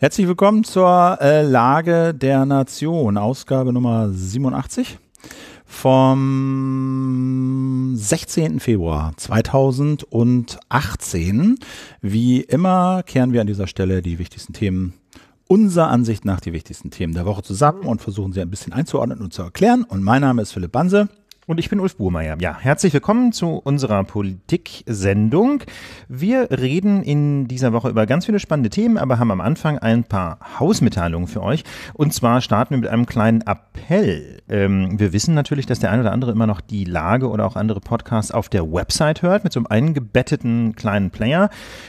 Herzlich willkommen zur äh, Lage der Nation, Ausgabe Nummer 87 vom 16. Februar 2018. Wie immer kehren wir an dieser Stelle die wichtigsten Themen unserer Ansicht nach die wichtigsten Themen der Woche zusammen und versuchen sie ein bisschen einzuordnen und zu erklären. Und mein Name ist Philipp Banse. Und ich bin Ulf Burmeier. Ja, herzlich willkommen zu unserer Politik-Sendung. Wir reden in dieser Woche über ganz viele spannende Themen, aber haben am Anfang ein paar Hausmitteilungen für euch. Und zwar starten wir mit einem kleinen Appell. Ähm, wir wissen natürlich, dass der ein oder andere immer noch die Lage oder auch andere Podcasts auf der Website hört, mit so einem eingebetteten kleinen Player.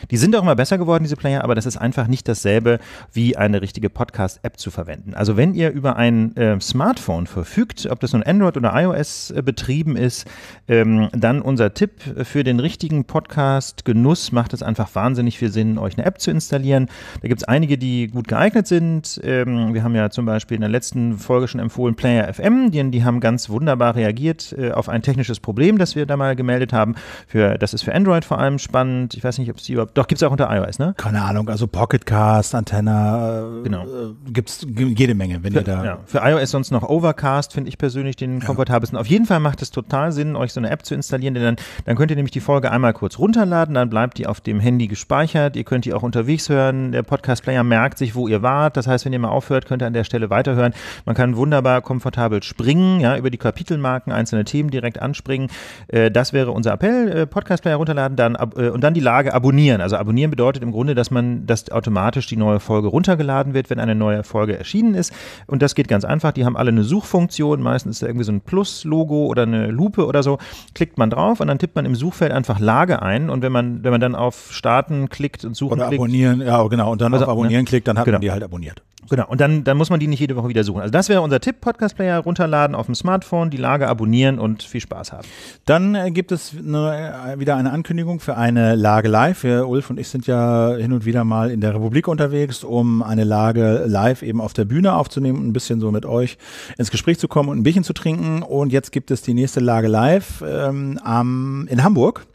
Die sind auch immer besser geworden, diese Player, aber das ist einfach nicht dasselbe, wie eine richtige Podcast-App zu verwenden. Also wenn ihr über ein äh, Smartphone verfügt, ob das nun Android oder iOS äh, betrieben ist, ähm, dann unser Tipp für den richtigen Podcast Genuss macht es einfach wahnsinnig viel Sinn, euch eine App zu installieren. Da gibt es einige, die gut geeignet sind. Ähm, wir haben ja zum Beispiel in der letzten Folge schon empfohlen Player FM, die, die haben ganz wunderbar reagiert äh, auf ein technisches Problem, das wir da mal gemeldet haben. Für, das ist für Android vor allem spannend. Ich weiß nicht, ob es die überhaupt, doch gibt es auch unter iOS, ne? Keine Ahnung, also Pocketcast, Antenna, äh, genau. Äh, gibt es jede Menge, wenn für, ihr da. Ja. Für iOS sonst noch Overcast, finde ich persönlich den komfortabelsten. Ja. Auf jeden Fall Spotify macht es total Sinn, euch so eine App zu installieren, denn dann, dann könnt ihr nämlich die Folge einmal kurz runterladen, dann bleibt die auf dem Handy gespeichert, ihr könnt die auch unterwegs hören, der Podcast-Player merkt sich, wo ihr wart, das heißt, wenn ihr mal aufhört, könnt ihr an der Stelle weiterhören. Man kann wunderbar komfortabel springen, ja, über die Kapitelmarken einzelne Themen direkt anspringen. Äh, das wäre unser Appell, äh, Podcast-Player runterladen dann äh, und dann die Lage abonnieren. Also abonnieren bedeutet im Grunde, dass man, dass automatisch die neue Folge runtergeladen wird, wenn eine neue Folge erschienen ist und das geht ganz einfach, die haben alle eine Suchfunktion, meistens ist da irgendwie so ein Plus-Logo oder eine Lupe oder so, klickt man drauf und dann tippt man im Suchfeld einfach Lage ein und wenn man, wenn man dann auf Starten klickt und Suchen oder klickt. abonnieren, ja genau, und dann also, auf ne? Abonnieren ne? klickt, dann hat genau. man die halt abonniert. Genau, und dann, dann muss man die nicht jede Woche wieder suchen. Also das wäre unser Tipp, Podcast-Player runterladen auf dem Smartphone, die Lage abonnieren und viel Spaß haben. Dann äh, gibt es eine, äh, wieder eine Ankündigung für eine Lage live. Wir, Ulf und ich sind ja hin und wieder mal in der Republik unterwegs, um eine Lage live eben auf der Bühne aufzunehmen und ein bisschen so mit euch ins Gespräch zu kommen und ein Bierchen zu trinken. Und jetzt gibt es die nächste Lage live ähm, am, in Hamburg.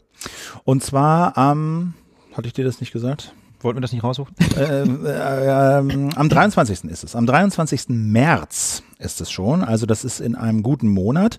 Und zwar am, hatte ich dir das nicht gesagt? Wollten wir das nicht raussuchen? ähm, äh, äh, äh ähm, am 23. ist es. Am 23. März ist es schon. Also das ist in einem guten Monat.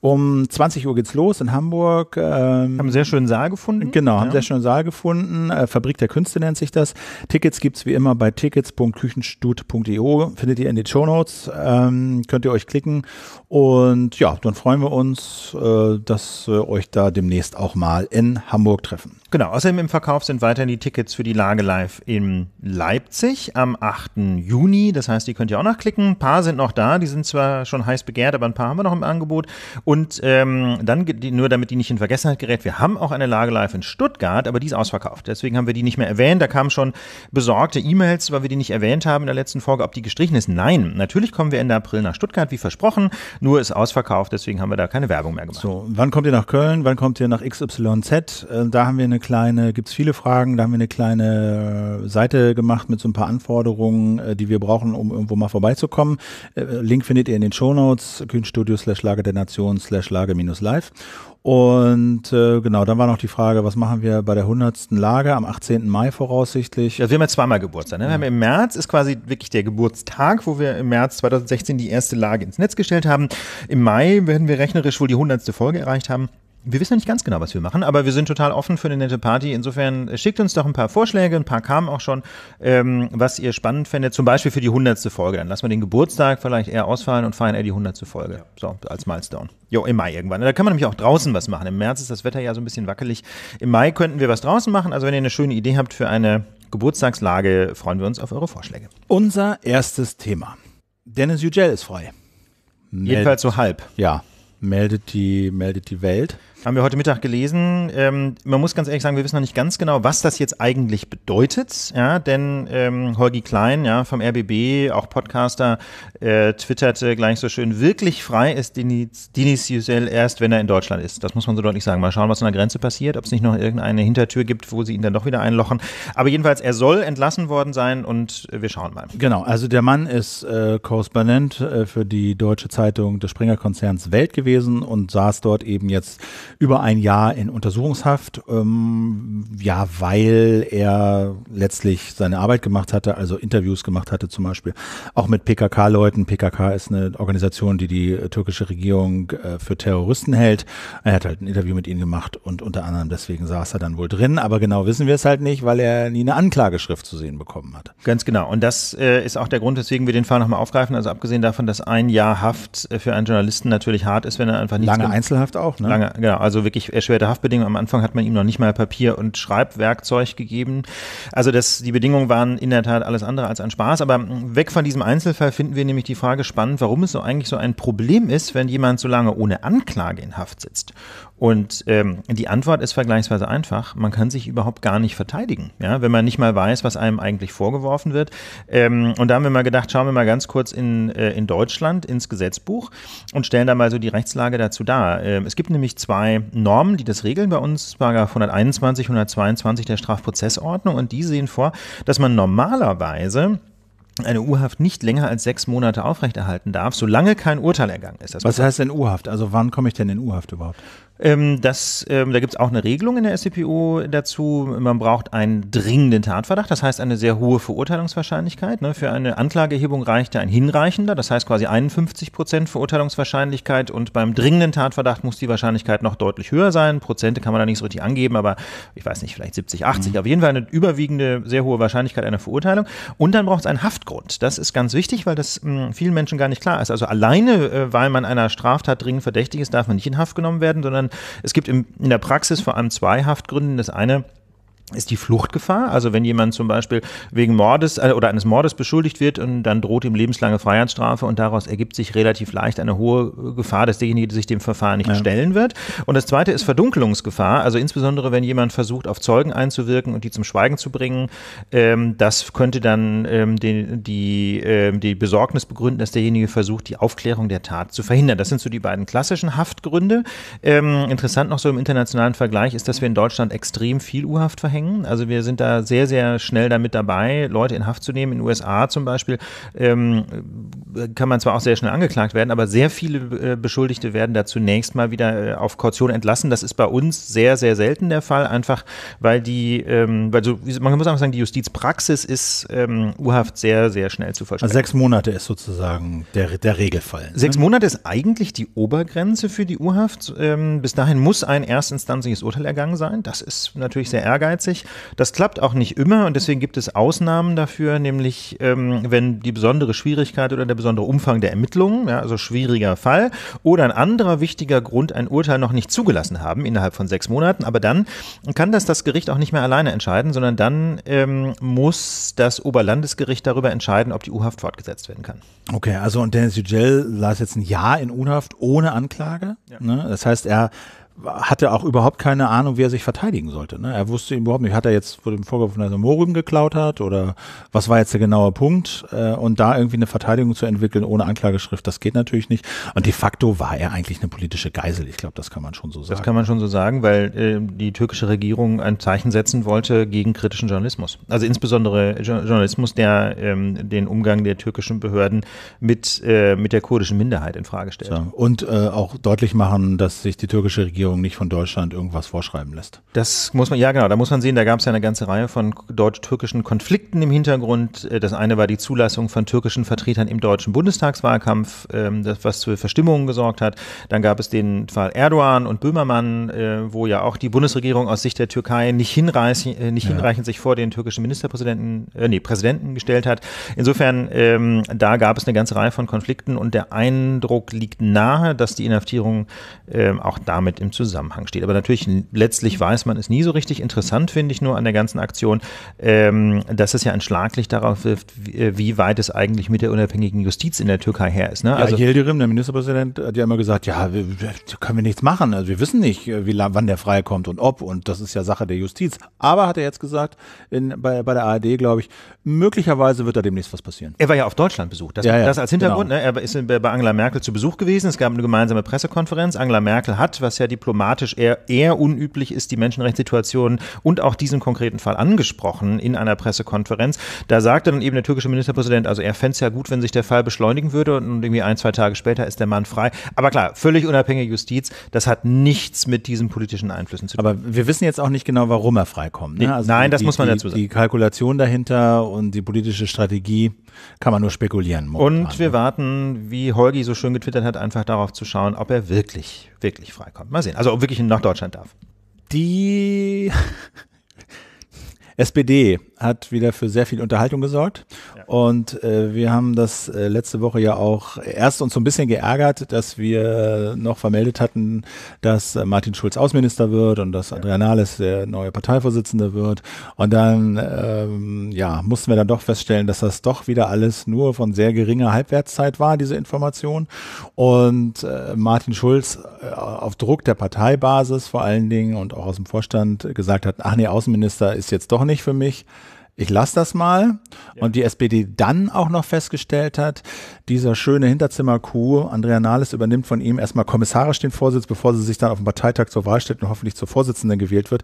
Um 20 Uhr geht's los in Hamburg. Ähm, haben sehr schönen Saal gefunden. Genau, haben ja. sehr schönen Saal gefunden. Äh, Fabrik der Künste nennt sich das. Tickets gibt es wie immer bei tickets.küchenstut.io. Findet ihr in den Show Notes. Ähm, könnt ihr euch klicken. Und ja, dann freuen wir uns, äh, dass wir euch da demnächst auch mal in Hamburg treffen. Genau, außerdem im Verkauf sind weiterhin die Tickets für die Lage live in Leipzig am 8. Juni. Das heißt, die könnt ihr auch noch klicken. Ein paar sind noch da die sind zwar schon heiß begehrt, aber ein paar haben wir noch im Angebot. Und ähm, dann, nur damit die nicht in Vergessenheit gerät, wir haben auch eine Lage live in Stuttgart, aber die ist ausverkauft. Deswegen haben wir die nicht mehr erwähnt. Da kamen schon besorgte E-Mails, weil wir die nicht erwähnt haben in der letzten Folge, ob die gestrichen ist. Nein, natürlich kommen wir Ende April nach Stuttgart, wie versprochen. Nur ist ausverkauft, deswegen haben wir da keine Werbung mehr gemacht. So, wann kommt ihr nach Köln? Wann kommt ihr nach XYZ? Äh, da haben wir eine kleine, gibt es viele Fragen, da haben wir eine kleine äh, Seite gemacht mit so ein paar Anforderungen, äh, die wir brauchen, um irgendwo mal vorbeizukommen. Link findet ihr in den Shownotes, Kühnstudio slash Lage der Nation slash Lage minus live. Und äh, genau, dann war noch die Frage, was machen wir bei der 100. Lage am 18. Mai voraussichtlich? Also wir haben ja zweimal Geburtstag. Ne? Wir haben Im März ist quasi wirklich der Geburtstag, wo wir im März 2016 die erste Lage ins Netz gestellt haben. Im Mai werden wir rechnerisch wohl die 100. Folge erreicht haben wir wissen nicht ganz genau, was wir machen, aber wir sind total offen für eine nette Party. Insofern äh, schickt uns doch ein paar Vorschläge, ein paar kamen auch schon, ähm, was ihr spannend fändet, zum Beispiel für die hundertste Folge. Dann lassen wir den Geburtstag vielleicht eher ausfallen und feiern eher die hundertste Folge. Ja. So, als Milestone. Jo, im Mai irgendwann. Da kann man nämlich auch draußen was machen. Im März ist das Wetter ja so ein bisschen wackelig. Im Mai könnten wir was draußen machen. Also wenn ihr eine schöne Idee habt für eine Geburtstagslage, freuen wir uns auf eure Vorschläge. Unser erstes Thema. Dennis Ugel ist frei. Jedenfalls so halb. Ja meldet die, meldet die Welt haben wir heute Mittag gelesen. Ähm, man muss ganz ehrlich sagen, wir wissen noch nicht ganz genau, was das jetzt eigentlich bedeutet. Ja, denn ähm, Holgi Klein ja, vom RBB, auch Podcaster, äh, twitterte gleich so schön, wirklich frei ist Denis, Denis erst, wenn er in Deutschland ist. Das muss man so deutlich sagen. Mal schauen, was an der Grenze passiert, ob es nicht noch irgendeine Hintertür gibt, wo sie ihn dann doch wieder einlochen. Aber jedenfalls, er soll entlassen worden sein und wir schauen mal. Genau, also der Mann ist äh, Korrespondent äh, für die deutsche Zeitung des Springer-Konzerns Welt gewesen und saß dort eben jetzt über ein Jahr in Untersuchungshaft. Ähm, ja, weil er letztlich seine Arbeit gemacht hatte, also Interviews gemacht hatte zum Beispiel, auch mit PKK-Leuten. PKK ist eine Organisation, die die äh, türkische Regierung äh, für Terroristen hält. Er hat halt ein Interview mit ihnen gemacht und unter anderem deswegen saß er dann wohl drin. Aber genau wissen wir es halt nicht, weil er nie eine Anklageschrift zu sehen bekommen hat. Ganz genau. Und das äh, ist auch der Grund, weswegen wir den Fall nochmal aufgreifen. Also abgesehen davon, dass ein Jahr Haft äh, für einen Journalisten natürlich hart ist, wenn er einfach nicht. Lange Einzelhaft auch, ne? Lange, genau also wirklich erschwerte Haftbedingungen. Am Anfang hat man ihm noch nicht mal Papier und Schreibwerkzeug gegeben. Also das, die Bedingungen waren in der Tat alles andere als ein Spaß. Aber weg von diesem Einzelfall finden wir nämlich die Frage spannend, warum es so eigentlich so ein Problem ist, wenn jemand so lange ohne Anklage in Haft sitzt. Und ähm, die Antwort ist vergleichsweise einfach. Man kann sich überhaupt gar nicht verteidigen, ja, wenn man nicht mal weiß, was einem eigentlich vorgeworfen wird. Ähm, und da haben wir mal gedacht, schauen wir mal ganz kurz in, äh, in Deutschland ins Gesetzbuch und stellen da mal so die Rechtslage dazu dar. Ähm, es gibt nämlich zwei Normen, die das regeln bei uns, Paragraph 121, 122 der Strafprozessordnung. Und die sehen vor, dass man normalerweise eine U-Haft nicht länger als sechs Monate aufrechterhalten darf, solange kein Urteil ergangen ist. Das Was heißt denn U-Haft? Also wann komme ich denn in U-Haft überhaupt? Ähm, das, ähm, da gibt es auch eine Regelung in der SCPO dazu. Man braucht einen dringenden Tatverdacht, das heißt eine sehr hohe Verurteilungswahrscheinlichkeit. Ne? Für eine Anklagehebung reicht ein hinreichender, das heißt quasi 51 Prozent Verurteilungswahrscheinlichkeit und beim dringenden Tatverdacht muss die Wahrscheinlichkeit noch deutlich höher sein. Prozente kann man da nicht so richtig angeben, aber ich weiß nicht, vielleicht 70, 80. Mhm. Auf jeden Fall eine überwiegende, sehr hohe Wahrscheinlichkeit einer Verurteilung. Und dann braucht es einen Haftgrund. Das ist ganz wichtig, weil das mh, hm, vielen Menschen gar nicht klar ist. Also alleine, äh, weil man einer Straftat dringend verdächtig ist, darf man nicht in Haft genommen werden, sondern es gibt in, in der Praxis vor allem zwei Haftgründe. Das eine ist die Fluchtgefahr. Also wenn jemand zum Beispiel wegen Mordes äh, oder eines Mordes beschuldigt wird und dann droht ihm lebenslange Freiheitsstrafe und daraus ergibt sich relativ leicht eine hohe äh, Gefahr, dass derjenige sich dem Verfahren nicht ja. stellen wird. Und das zweite ist Verdunkelungsgefahr. Also insbesondere wenn jemand versucht, auf Zeugen einzuwirken und die zum Schweigen zu bringen, ähm, das könnte dann ähm, den, die, äh, die Besorgnis begründen, dass derjenige versucht, die Aufklärung der Tat zu verhindern. Das sind so die beiden klassischen Haftgründe. Ähm, interessant noch so im internationalen Vergleich ist, dass wir in Deutschland extrem viel U-Haft verhängen hängen. Also wir sind da sehr, sehr schnell damit dabei, Leute in Haft zu nehmen. In den USA zum Beispiel ähm, kann man zwar auch sehr schnell angeklagt werden, aber sehr viele äh, Beschuldigte werden da zunächst mal wieder äh, auf Kaution entlassen. Das ist bei uns sehr, sehr selten der Fall, einfach weil die, ähm, weil man muss einfach sagen, die Justizpraxis ist ähm, u sehr, sehr schnell zu vollstrecken. Also sechs Monate ist sozusagen der, der Regelfall. Ne? Sechs Monate ist eigentlich die Obergrenze für die U-Haft. Ähm, bis dahin muss ein erstinstanzliches Urteil ergangen sein. Das ist natürlich sehr ehrgeizig. 1920. Das klappt auch nicht immer und deswegen gibt es Ausnahmen dafür, nämlich ähm, wenn die besondere Schwierigkeit oder der besondere Umfang der Ermittlungen, ja, also schwieriger Fall, oder ein anderer wichtiger Grund ein Urteil noch nicht zugelassen haben innerhalb von sechs Monaten. Aber dann kann das das Gericht auch nicht mehr alleine entscheiden, sondern dann ähm, muss das Oberlandesgericht darüber entscheiden, ob die U-Haft fortgesetzt werden kann. Okay, also und Dennis Yücel saß jetzt ein Jahr in U-Haft ohne Anklage. Ja. Ne? Das heißt, er hatte auch überhaupt keine Ahnung, wie er sich verteidigen sollte. Ne? Er wusste überhaupt nicht, hat er jetzt vor dem vorgeworfen, dass er Morim geklaut hat oder was war jetzt der genaue Punkt? Äh, und da irgendwie eine Verteidigung zu entwickeln ohne Anklageschrift, das geht natürlich nicht. Und de facto war er eigentlich eine politische Geisel. Ich glaube, das kann man schon so sagen. Das kann man schon so sagen, weil äh, die türkische Regierung ein Zeichen setzen wollte gegen kritischen Journalismus. Also insbesondere jo Journalismus, der ähm, den Umgang der türkischen Behörden mit, äh, mit der kurdischen Minderheit in Frage stellt. So. Und äh, auch deutlich machen, dass sich die türkische Regierung Regierung nicht von Deutschland irgendwas vorschreiben lässt. Das muss man, ja genau, da muss man sehen, da gab es ja eine ganze Reihe von deutsch-türkischen Konflikten im Hintergrund. Äh, das eine war die Zulassung von türkischen Vertretern im deutschen Bundestagswahlkampf, ähm, das, was für Verstimmungen gesorgt hat. Dann gab es den Fall Erdogan und Böhmermann, äh, wo ja auch die Bundesregierung aus Sicht der Türkei nicht, hinreichend, äh, nicht ja. sich vor den türkischen Ministerpräsidenten, äh, nee, Präsidenten gestellt hat. Insofern, ähm, da gab es eine ganze Reihe von Konflikten und der Eindruck liegt nahe, dass die Inhaftierung ähm, auch damit im Zusammenhang steht. Aber natürlich, letztlich mhm. weiß man es nie so richtig. Interessant finde ich nur an der ganzen Aktion, ähm, dass es ja ein Schlaglicht darauf wirft, wie, äh, wie, weit es eigentlich mit der unabhängigen Justiz in der Türkei her ist. Ne? Also, ja, Yildirim, der Ministerpräsident, hat ja immer gesagt, ja, wir, können wir nichts machen. Also wir wissen nicht, äh, wie, wann der frei kommt und ob. Und das ist ja Sache der Justiz. Aber hat er jetzt gesagt, in, bei, bei der ARD, glaube ich, möglicherweise wird da demnächst was passieren. Er war ja auf Deutschlandbesuch. Das, ja, ja, das als Hintergrund. Genau. Ne? Er ist bei Angela Merkel zu Besuch gewesen. Es gab eine gemeinsame Pressekonferenz. Angela Merkel hat, was ja die diplomatisch eher, eher unüblich ist, die Menschenrechtssituation und auch diesen konkreten Fall angesprochen in einer Pressekonferenz. Da sagte dann eben der türkische Ministerpräsident, also er fände es ja gut, wenn sich der Fall beschleunigen würde und irgendwie ein, zwei Tage später ist der Mann frei. Aber klar, völlig unabhängige Justiz, das hat nichts mit diesen politischen Einflüssen zu tun. Aber wir wissen jetzt auch nicht genau, warum er freikommt. Ne? Also Nein, die, das muss man die, dazu sagen. Die Kalkulation dahinter und die politische Strategie kann man nur spekulieren. Momentan. Und ne? wir warten, wie Holgi so schön getwittert hat, einfach darauf zu schauen, ob er wirklich, wirklich freikommt. Mal sehen. Also ob wirklich nach Deutschland darf. Die SPD hat wieder für sehr viel Unterhaltung gesorgt. Ja. Und äh, wir haben das äh, letzte Woche ja auch erst uns so ein bisschen geärgert, dass wir noch vermeldet hatten, dass äh, Martin Schulz Außenminister wird und dass Adrian Nahles der neue Parteivorsitzende wird. Und dann ähm, ja, mussten wir dann doch feststellen, dass das doch wieder alles nur von sehr geringer Halbwertszeit war, diese Information. Und äh, Martin Schulz äh, auf Druck der Parteibasis vor allen Dingen und auch aus dem Vorstand gesagt hat, ach nee, Außenminister ist jetzt doch nicht für mich ich lasse das mal. Ja. Und die SPD dann auch noch festgestellt hat, dieser schöne Hinterzimmer-Coup, Andrea Nahles übernimmt von ihm erstmal kommissarisch den Vorsitz, bevor sie sich dann auf dem Parteitag zur Wahl stellt und hoffentlich zur Vorsitzenden gewählt wird.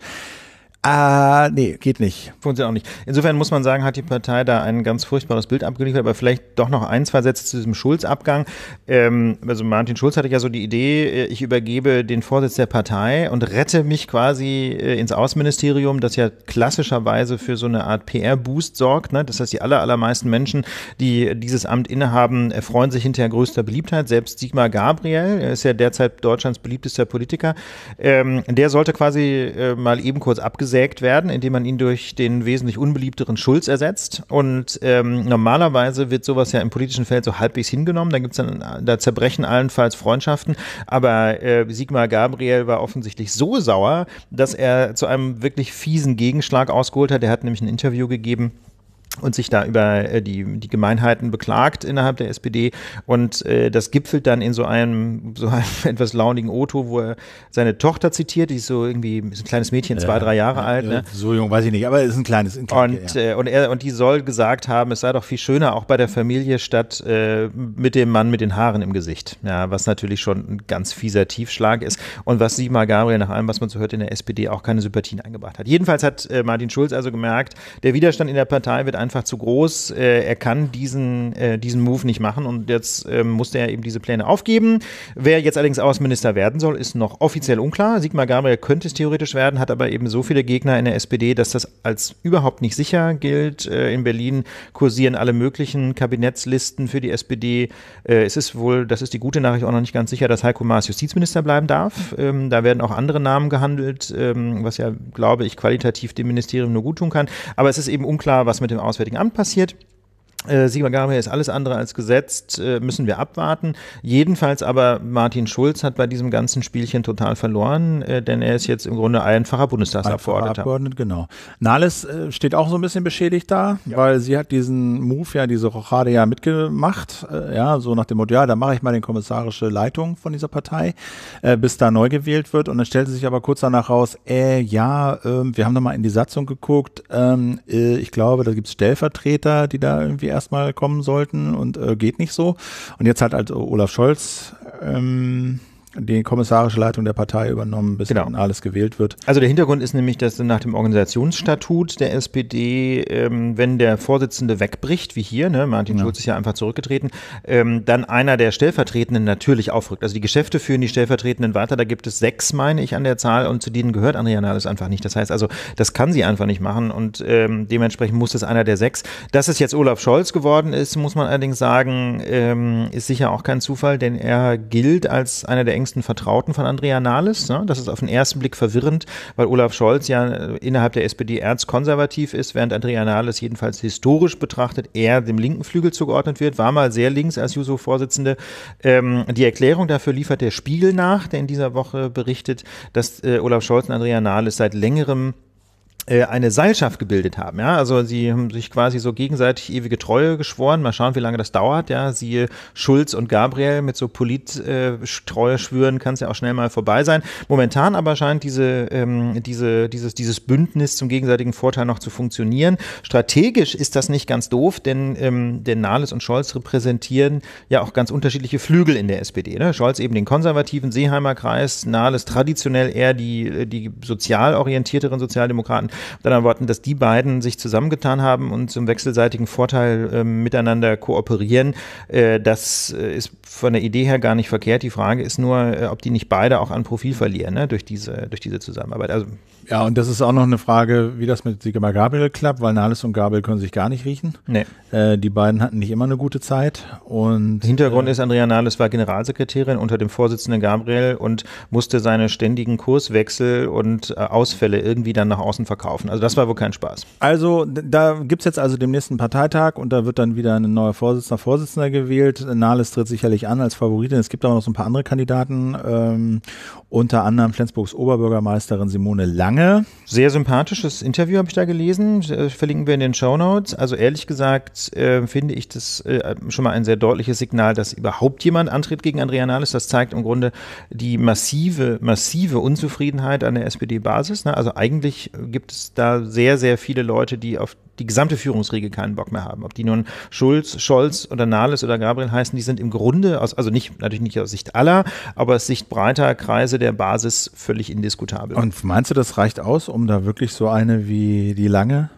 Ah, nee, geht nicht. Funktioniert auch nicht. Insofern muss man sagen, hat die Partei da ein ganz furchtbares Bild abgeliefert, aber vielleicht doch noch ein, zwei Sätze zu diesem Schulz-Abgang. Ähm, also Martin Schulz hatte ja so die Idee, äh, ich übergebe den Vorsitz der Partei und rette mich quasi äh, ins Außenministerium, das ja klassischerweise für so eine Art PR-Boost sorgt. Ne? Das heißt, die aller, allermeisten Menschen, die dieses Amt innehaben, erfreuen äh, sich hinterher größter Beliebtheit. Selbst Sigmar Gabriel, er ist ja derzeit Deutschlands beliebtester Politiker, ähm, der sollte quasi äh, mal eben kurz abgesetzt abgesägt werden, indem man ihn durch den wesentlich unbeliebteren Schulz ersetzt. Und ähm, normalerweise wird sowas ja im politischen Feld so halbwegs hingenommen. Da gibt's dann, da zerbrechen allenfalls Freundschaften. Aber äh, Sigmar Gabriel war offensichtlich so sauer, dass er zu einem wirklich fiesen Gegenschlag ausgeholt hat. Er hat nämlich ein Interview gegeben und sich da über äh, die, die Gemeinheiten beklagt innerhalb der SPD. Und äh, das gipfelt dann in so einem, so einem etwas launigen Otto, wo er seine Tochter zitiert, die ist so irgendwie ist ein kleines Mädchen, zwei, drei Jahre ja, alt. Ja, ne? So jung weiß ich nicht, aber ist ein kleines. Ein kleines und, äh, und, er, und die soll gesagt haben, es sei doch viel schöner, auch bei der Familie, statt äh, mit dem Mann mit den Haaren im Gesicht. Ja, was natürlich schon ein ganz fieser Tiefschlag ist und was Sigmar Gabriel nach allem, was man so hört, in der SPD auch keine Sympathien eingebracht hat. Jedenfalls hat äh, Martin Schulz also gemerkt, der Widerstand in der Partei wird ein einfach zu groß. Äh, er kann diesen, äh, diesen Move nicht machen und jetzt ähm, musste er eben diese Pläne aufgeben. Wer jetzt allerdings Außenminister werden soll, ist noch offiziell unklar. Sigmar Gabriel könnte es theoretisch werden, hat aber eben so viele Gegner in der SPD, dass das als überhaupt nicht sicher gilt. Äh, in Berlin kursieren alle möglichen Kabinettslisten für die SPD. es ist wohl, das ist die gute Nachricht, auch noch nicht ganz sicher, dass Heiko Maas Justizminister bleiben darf. Ähm, da werden auch andere Namen gehandelt, ähm, was ja, glaube ich, qualitativ dem Ministerium nur gut tun kann. Aber es ist eben unklar, was mit dem Außenminister Auswärtigen Amt passiert. Äh, Sigmar Gabriel ist alles andere als gesetzt, äh, müssen wir abwarten. Jedenfalls aber Martin Schulz hat bei diesem ganzen Spielchen total verloren, äh, denn er ist jetzt im Grunde einfacher Bundestagsabgeordneter. Einfacher Abgeordnet, genau. Nahles steht auch so ein bisschen beschädigt da, ja. weil sie hat diesen Move ja, diese Rochade ja mitgemacht, ja, so nach dem Motto, ja, da mache ich mal den kommissarische Leitung von dieser Partei, bis da neu gewählt wird und dann stellt sie sich aber kurz danach raus, äh, ja, ähm, wir haben nochmal in die Satzung geguckt, ähm, ich glaube, da gibt es Stellvertreter, die da irgendwie erstmal kommen sollten und äh, geht nicht so. Und jetzt hat halt Olaf Scholz ähm, die kommissarische Leitung der Partei übernommen, bis genau. dann alles gewählt wird. Also der Hintergrund ist nämlich, dass nach dem Organisationsstatut der SPD, ähm, wenn der Vorsitzende wegbricht, wie hier, ne, Martin ja. Schulz ist ja einfach zurückgetreten, ähm, dann einer der Stellvertretenden natürlich aufrückt. Also die Geschäfte führen die Stellvertretenden weiter. Da gibt es sechs, meine ich, an der Zahl und zu denen gehört Andrea Nahles einfach nicht. Das heißt also, das kann sie einfach nicht machen und ähm, dementsprechend muss es einer der sechs. Dass es jetzt Olaf Scholz geworden ist, muss man allerdings sagen, ähm, ist sicher auch kein Zufall, denn er gilt als einer der engsten engsten Vertrauten von Andrea Nahles. Ne? Das ist auf den ersten Blick verwirrend, weil Olaf Scholz ja äh, innerhalb der SPD erzkonservativ ist, während Andrea Nahles jedenfalls historisch betrachtet eher dem linken Flügel zugeordnet wird, war mal sehr links als Juso-Vorsitzende. Ähm, die Erklärung dafür liefert der Spiegel nach, der in dieser Woche berichtet, dass äh, Olaf Scholz und Andrea Nahles seit längerem äh, eine Seilschaft gebildet haben. Ja, also sie haben sich quasi so gegenseitig ewige Treue geschworen. Mal schauen, wie lange das dauert. Ja, siehe Schulz und Gabriel mit so Polit-Treue äh, schwören, kann es ja auch schnell mal vorbei sein. Momentan aber scheint diese, ähm, diese, dieses, dieses Bündnis zum gegenseitigen Vorteil noch zu funktionieren. Strategisch ist das nicht ganz doof, denn, ähm, denn Nahles und Scholz repräsentieren ja auch ganz unterschiedliche Flügel in der SPD. Ne? Scholz eben den konservativen Seeheimer Kreis, Nahles traditionell eher die, die sozial orientierteren Sozialdemokraten. Mit anderen Worten, dass die beiden sich zusammengetan haben und zum wechselseitigen Vorteil äh, miteinander kooperieren, äh, das äh, ist von der Idee her gar nicht verkehrt. Die Frage ist nur, äh, ob die nicht beide auch an Profil verlieren ne, durch, diese, durch diese Zusammenarbeit. Also ja, und das ist auch noch eine Frage, wie das mit Sigmar Gabriel klappt, weil Nahles und Gabriel können sich gar nicht riechen. Nee. Äh, die beiden hatten nicht immer eine gute Zeit. Und Hintergrund äh, ist, Andrea Nahles war Generalsekretärin unter dem Vorsitzenden Gabriel und musste seine ständigen Kurswechsel und äh, Ausfälle irgendwie dann nach außen verkaufen. Also das war wohl kein Spaß. Also da gibt es jetzt also den nächsten Parteitag und da wird dann wieder ein neuer Vorsitzender, Vorsitzender gewählt. Nahles tritt sicherlich an als Favoritin. Es gibt aber noch so ein paar andere Kandidaten, ähm, unter anderem Flensburgs Oberbürgermeisterin Simone Lang lange, sehr sympathisches Interview habe ich da gelesen. Äh, verlinken wir in den Show Notes. Also ehrlich gesagt äh, finde ich das äh, schon mal ein sehr deutliches Signal, dass überhaupt jemand antritt gegen Andrea Nahles. Das zeigt im Grunde die massive, massive Unzufriedenheit an der SPD-Basis. Ne? Also eigentlich gibt es da sehr, sehr viele Leute, die auf die gesamte Führungsriege keinen Bock mehr haben. Ob die nun Schulz, Scholz oder Nahles oder Gabriel heißen, die sind im Grunde, aus, also nicht, natürlich nicht aus Sicht aller, aber aus Sicht breiter Kreise der Basis völlig indiskutabel. Und meinst du, das reicht? reicht aus, um da wirklich so eine wie die lange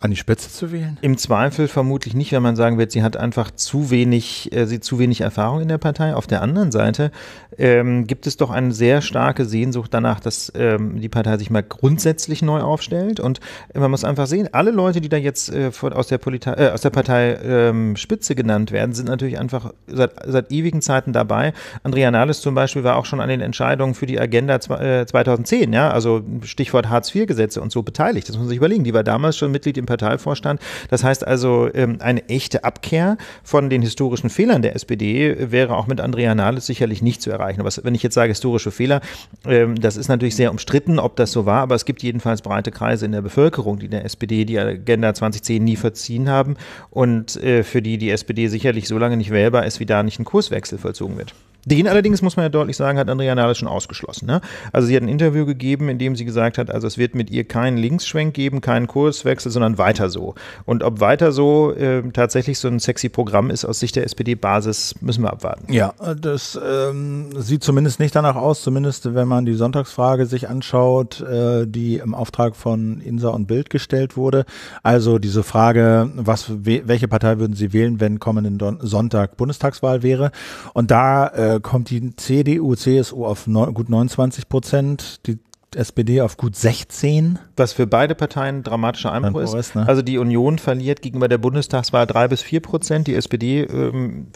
an die Spitze zu wählen? Im Zweifel vermutlich nicht, wenn man sagen wird, sie hat einfach zu wenig, äh, sie zu wenig Erfahrung in der Partei. Auf der anderen Seite ähm, gibt es doch eine sehr starke Sehnsucht danach, dass ähm, die Partei sich mal grundsätzlich neu aufstellt. Und man muss einfach sehen, alle Leute, die da jetzt äh, aus, der Polita äh, aus der Partei ähm, Spitze genannt werden, sind natürlich einfach seit, seit ewigen Zeiten dabei. Andrea Nahles zum Beispiel war auch schon an den Entscheidungen für die Agenda 2010, äh, ja, also Stichwort Hartz-IV-Gesetze und so beteiligt. Das muss man sich überlegen. Die war damals schon Mitglied im Parteivorstand. Das heißt also, ähm, eine echte Abkehr von den historischen Fehlern der SPD wäre auch mit Andrea Nahles sicherlich nicht zu erreichen. Was, wenn ich jetzt sage historische Fehler, ähm, das ist natürlich sehr umstritten, ob das so war, aber es gibt jedenfalls breite Kreise in der Bevölkerung, die der SPD die Agenda 2010 nie verziehen haben und äh, für die die SPD sicherlich so lange nicht wählbar ist, wie da nicht ein Kurswechsel vollzogen wird. Den allerdings, muss man ja deutlich sagen, hat Andrea Nahles schon ausgeschlossen. Ne? Also sie hat ein Interview gegeben, in dem sie gesagt hat, also es wird mit ihr keinen Linksschwenk geben, keinen Kurswechsel, sondern weiter so. Und ob weiter so äh, tatsächlich so ein sexy Programm ist aus Sicht der SPD-Basis, müssen wir abwarten. Ja, das ähm, sieht zumindest nicht danach aus, zumindest wenn man die Sonntagsfrage sich anschaut, äh, die im Auftrag von Insa und Bild gestellt wurde. Also diese Frage, was, welche Partei würden Sie wählen, wenn kommenden Don Sonntag Bundestagswahl wäre? Und da äh, äh, kommt die CDU, CSU auf neun, gut 29 Prozent, die SPD auf gut 16. Was für beide Parteien ein dramatischer Einbruch ist. ist ne? Also die Union verliert gegenüber der Bundestagswahl 3 bis 4 Prozent, die SPD ähm,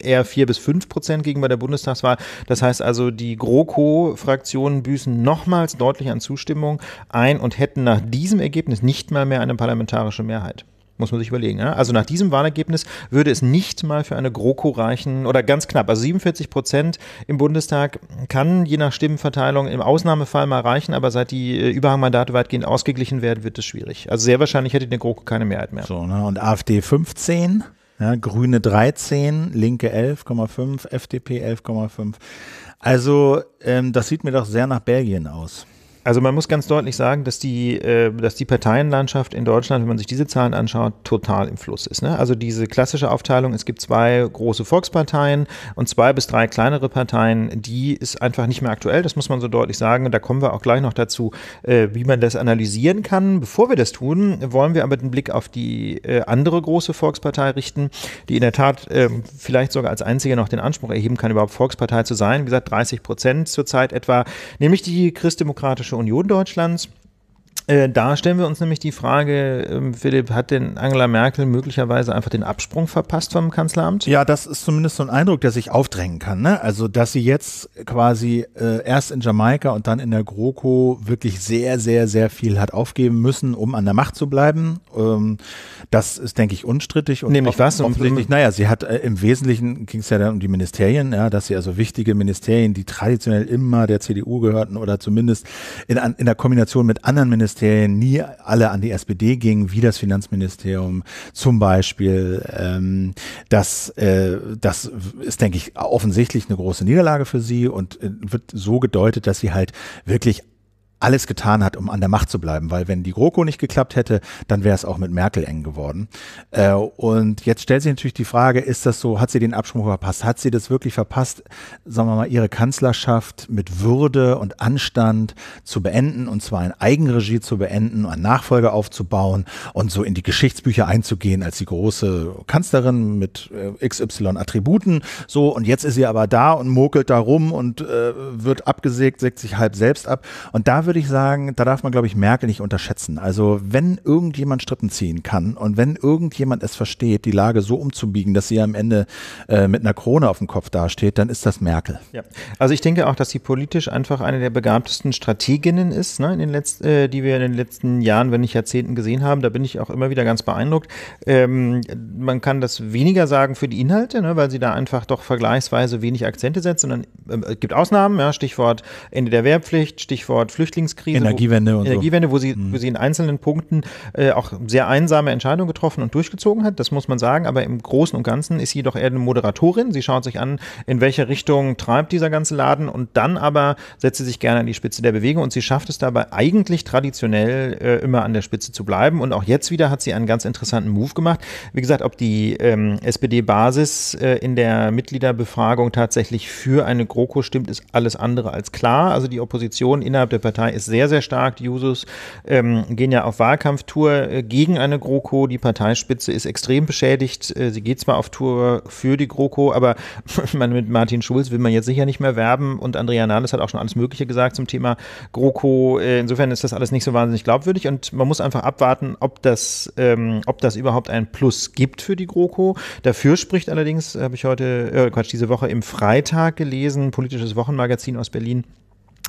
eher 4 bis 5 Prozent gegenüber der Bundestagswahl. Das heißt also, die GroKo-Fraktionen büßen nochmals deutlich an Zustimmung ein und hätten nach diesem Ergebnis nicht mal mehr eine parlamentarische Mehrheit muss man sich überlegen. Ja? Also nach diesem Wahlergebnis würde es nicht mal für eine GroKo reichen oder ganz knapp. Also 47 Prozent im Bundestag kann je nach Stimmenverteilung im Ausnahmefall mal reichen, aber seit die äh, Überhangmandate weitgehend ausgeglichen werden, wird es schwierig. Also sehr wahrscheinlich hätte eine GroKo keine Mehrheit mehr. So, ne? und AfD 15? Ja, Grüne 13, Linke 11,5, FDP 11,5. Also ähm, das sieht mir doch sehr nach Belgien aus. Also man muss ganz deutlich sagen, dass die, äh, dass die Parteienlandschaft in Deutschland, wenn man sich diese Zahlen anschaut, total im Fluss ist. Ne? Also diese klassische Aufteilung, es gibt zwei große Volksparteien und zwei bis drei kleinere Parteien, die ist einfach nicht mehr aktuell, das muss man so deutlich sagen. da kommen wir auch gleich noch dazu, äh, wie man das analysieren kann. Bevor wir das tun, wollen wir aber den Blick auf die äh, andere große Volkspartei richten, die in der Tat ähm, vielleicht sogar als einzige noch den Anspruch erheben kann, überhaupt Volkspartei zu sein. Wie gesagt, 30 Prozent zurzeit etwa, nämlich die christdemokratische Union Deutschlands äh, da stellen wir uns nämlich die Frage, ähm, Philipp, hat denn Angela Merkel möglicherweise einfach den Absprung verpasst vom Kanzleramt? Ja, das ist zumindest so ein Eindruck, der sich aufdrängen kann. Ne? Also, dass sie jetzt quasi äh, erst in Jamaika und dann in der GroKo wirklich sehr, sehr, sehr viel hat aufgeben müssen, um an der Macht zu bleiben. Ähm, das ist, denke ich, unstrittig. Und Nämlich was? Offensichtlich, naja, sie hat äh, im Wesentlichen, ging es ja dann um die Ministerien, ja, dass sie also wichtige Ministerien, die traditionell immer der CDU gehörten oder zumindest in, in der Kombination mit anderen Ministerien, Ministerien nie alle an die SPD gingen, wie das Finanzministerium zum Beispiel. Ähm, das, äh, das ist, denke ich, offensichtlich eine große Niederlage für sie und äh, wird so gedeutet, dass sie halt wirklich alles getan hat, um an der Macht zu bleiben, weil wenn die GroKo nicht geklappt hätte, dann wäre es auch mit Merkel eng geworden. Äh, und jetzt stellt sich natürlich die Frage, ist das so, hat sie den Absprung verpasst? Hat sie das wirklich verpasst, sagen wir mal, ihre Kanzlerschaft mit Würde und Anstand zu beenden und zwar in Eigenregie zu beenden, einen Nachfolger aufzubauen und so in die Geschichtsbücher einzugehen als die große Kanzlerin mit äh, XY-Attributen. So, und jetzt ist sie aber da und mokelt da rum und äh, wird abgesägt, sägt sich halb selbst ab. Und da würde würde ich sagen, da darf man, glaube ich, Merkel nicht unterschätzen. Also wenn irgendjemand Strippen ziehen kann und wenn irgendjemand es versteht, die Lage so umzubiegen, dass sie am Ende äh, mit einer Krone auf dem Kopf dasteht, dann ist das Merkel. Ja. Also ich denke auch, dass sie politisch einfach eine der begabtesten Strateginnen ist, ne, in den Letz-, äh, die wir in den letzten Jahren, wenn nicht Jahrzehnten gesehen haben. Da bin ich auch immer wieder ganz beeindruckt. Ähm, man kann das weniger sagen für die Inhalte, ne, weil sie da einfach doch vergleichsweise wenig Akzente setzt. Und dann äh, gibt Ausnahmen, ja, Stichwort Ende der Wehrpflicht, Stichwort Flüchtlinge. Flüchtlingskrise. Energiewende und Energiewende, so. wo sie, hm. wo sie in einzelnen Punkten äh, auch sehr einsame Entscheidungen getroffen und durchgezogen hat, das muss man sagen. Aber im Großen und Ganzen ist sie doch eher eine Moderatorin. Sie schaut sich an, in welche Richtung treibt dieser ganze Laden und dann aber setzt sie sich gerne an die Spitze der Bewegung und sie schafft es dabei eigentlich traditionell äh, immer an der Spitze zu bleiben. Und auch jetzt wieder hat sie einen ganz interessanten Move gemacht. Wie gesagt, ob die ähm, SPD-Basis äh, in der Mitgliederbefragung tatsächlich für eine GroKo stimmt, ist alles andere als klar. Also die Opposition innerhalb der Partei Partei ist sehr, sehr stark. Die Jusos ähm, gehen ja auf Wahlkampftour äh, gegen eine GroKo. Die Parteispitze ist extrem beschädigt. Äh, sie geht zwar auf Tour für die GroKo, aber man, mit Martin Schulz will man jetzt sicher nicht mehr werben. Und Andrea Nahles hat auch schon alles Mögliche gesagt zum Thema GroKo. Äh, insofern ist das alles nicht so wahnsinnig glaubwürdig. Und man muss einfach abwarten, ob das, ähm, ob das überhaupt ein Plus gibt für die GroKo. Dafür spricht allerdings, habe ich heute, äh, Quatsch, diese Woche im Freitag gelesen, politisches Wochenmagazin aus Berlin.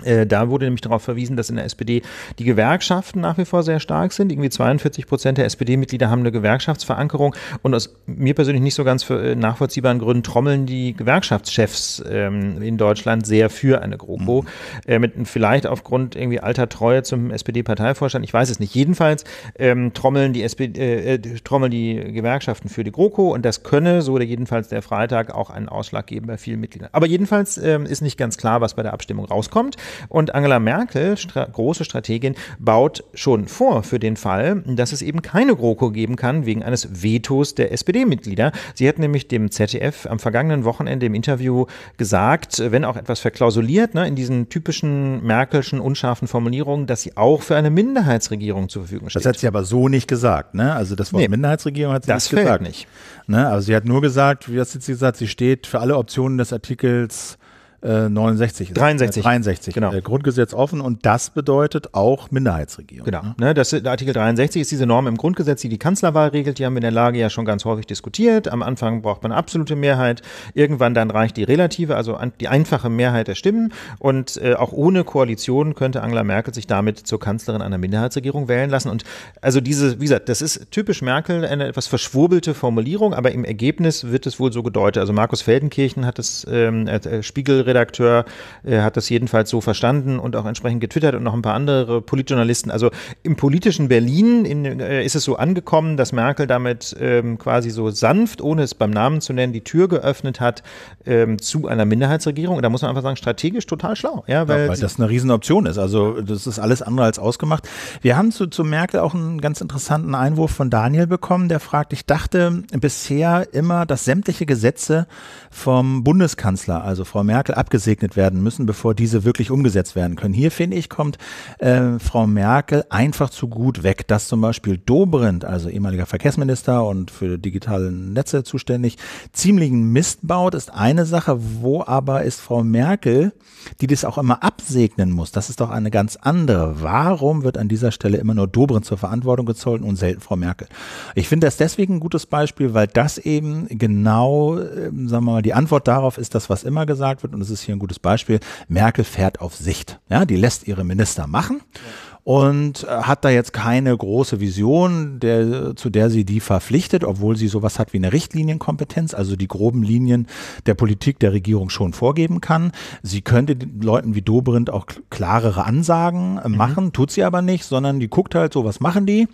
Äh, da wurde nämlich darauf verwiesen, dass in der SPD die Gewerkschaften nach wie vor sehr stark sind. Irgendwie 42 Prozent der SPD-Mitglieder haben eine Gewerkschaftsverankerung. Und aus mir persönlich nicht so ganz äh, nachvollziehbaren Gründen trommeln die Gewerkschaftschefs ähm, in Deutschland sehr für eine GroKo. Mhm. Äh, mit, vielleicht aufgrund irgendwie alter Treue zum SPD-Parteivorstand. Ich weiß es nicht. Jedenfalls ähm, trommeln, die SPD, äh, äh, trommeln die Gewerkschaften für die GroKo. Und das könne, so oder jedenfalls der Freitag, auch einen Ausschlag geben bei vielen Mitgliedern. Aber jedenfalls ähm, ist nicht ganz klar, was bei der Abstimmung rauskommt. Und Angela Merkel, stra große Strategin, baut schon vor für den Fall, dass es eben keine GroKo geben kann wegen eines Vetos der SPD-Mitglieder. Sie hat nämlich dem ZDF am vergangenen Wochenende im Interview gesagt, wenn auch etwas verklausuliert, ne, in diesen typischen Merkelschen unscharfen Formulierungen, dass sie auch für eine Minderheitsregierung zur Verfügung steht. Das hat sie aber so nicht gesagt. Ne? Also das Wort nee, Minderheitsregierung hat sie nicht gesagt. Das fällt nicht. Ne? Also sie hat nur gesagt, wie hat sie gesagt, sie steht für alle Optionen des Artikels 69 63. 63, genau. Äh, Grundgesetz offen und das bedeutet auch Minderheitsregierung. Genau. Ne? ne das, der Artikel 63 ist diese Norm im Grundgesetz, die die Kanzlerwahl regelt. Die haben wir in der Lage ja schon ganz häufig diskutiert. Am Anfang braucht man absolute Mehrheit. Irgendwann dann reicht die relative, also die einfache Mehrheit der Stimmen. Und äh, auch ohne Koalition könnte Angela Merkel sich damit zur Kanzlerin einer Minderheitsregierung wählen lassen. Und also diese, wie gesagt, das ist typisch Merkel, eine etwas verschwurbelte Formulierung, aber im Ergebnis wird es wohl so gedeutet. Also Markus Feldenkirchen hat das ähm, äh, Spiegel Redakteur äh, hat das jedenfalls so verstanden und auch entsprechend getwittert und noch ein paar andere Politjournalisten. Also im politischen Berlin in, äh, ist es so angekommen, dass Merkel damit ähm, quasi so sanft, ohne es beim Namen zu nennen, die Tür geöffnet hat ähm, zu einer Minderheitsregierung. Und da muss man einfach sagen, strategisch total schlau. Ja, weil, ja, weil das eine Riesenoption ist. Also das ist alles andere als ausgemacht. Wir haben zu, zu Merkel auch einen ganz interessanten Einwurf von Daniel bekommen, der fragt, ich dachte bisher immer, dass sämtliche Gesetze vom Bundeskanzler, also Frau Merkel, abgesegnet werden müssen, bevor diese wirklich umgesetzt werden können. Hier finde ich, kommt äh, Frau Merkel einfach zu gut weg, dass zum Beispiel Dobrindt, also ehemaliger Verkehrsminister und für digitale Netze zuständig, ziemlichen Mist baut, ist eine Sache, wo aber ist Frau Merkel, die das auch immer absegnen muss. Das ist doch eine ganz andere. Warum wird an dieser Stelle immer nur Dobrindt zur Verantwortung gezollt und selten Frau Merkel? Ich finde das deswegen ein gutes Beispiel, weil das eben genau, ähm, sagen wir mal, die Antwort darauf ist das, was immer gesagt wird und das ist hier ein gutes Beispiel, Merkel fährt auf Sicht. Ja, die lässt ihre Minister machen. Ja und äh, hat da jetzt keine große Vision, der, zu der sie die verpflichtet, obwohl sie sowas hat wie eine Richtlinienkompetenz, also die groben Linien der Politik der Regierung schon vorgeben kann. Sie könnte Leuten wie Dobrindt auch klarere Ansagen äh, mhm. machen, mhm. tut sie aber nicht, sondern die guckt halt so, was machen die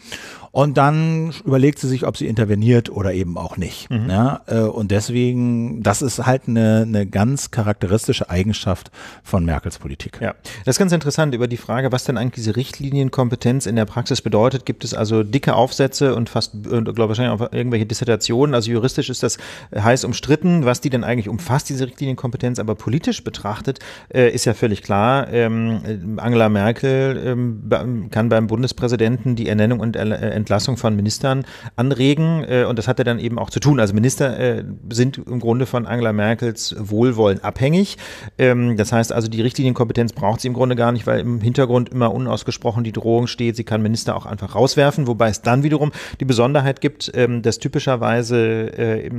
und dann überlegt sie sich, ob sie interveniert oder eben auch nicht. Mhm. Ja, ne? äh, und deswegen, das ist halt eine, eine ganz charakteristische Eigenschaft von Merkels Politik. Ja, das ist ganz interessant über die Frage, was denn eigentlich diese Richtlinienkompetenz in der Praxis bedeutet. Gibt es also dicke Aufsätze und fast, glaube wahrscheinlich auch irgendwelche Dissertationen. Also juristisch ist das heiß umstritten, was die denn eigentlich umfasst, diese Richtlinienkompetenz. Aber politisch betrachtet äh, ist ja völlig klar, ähm, Angela Merkel ähm, kann beim Bundespräsidenten die Ernennung und äh, Entlassung von Ministern anregen. Äh, und das hat er dann eben auch zu tun. Also Minister äh, sind im Grunde von Angela Merkels Wohlwollen abhängig. Ähm, das heißt also, die Richtlinienkompetenz braucht sie im Grunde gar nicht, weil im Hintergrund immer unausgesprochen die Drohung steht, sie kann Minister auch einfach rauswerfen, wobei es dann wiederum die Besonderheit gibt, ähm, dass typischerweise äh,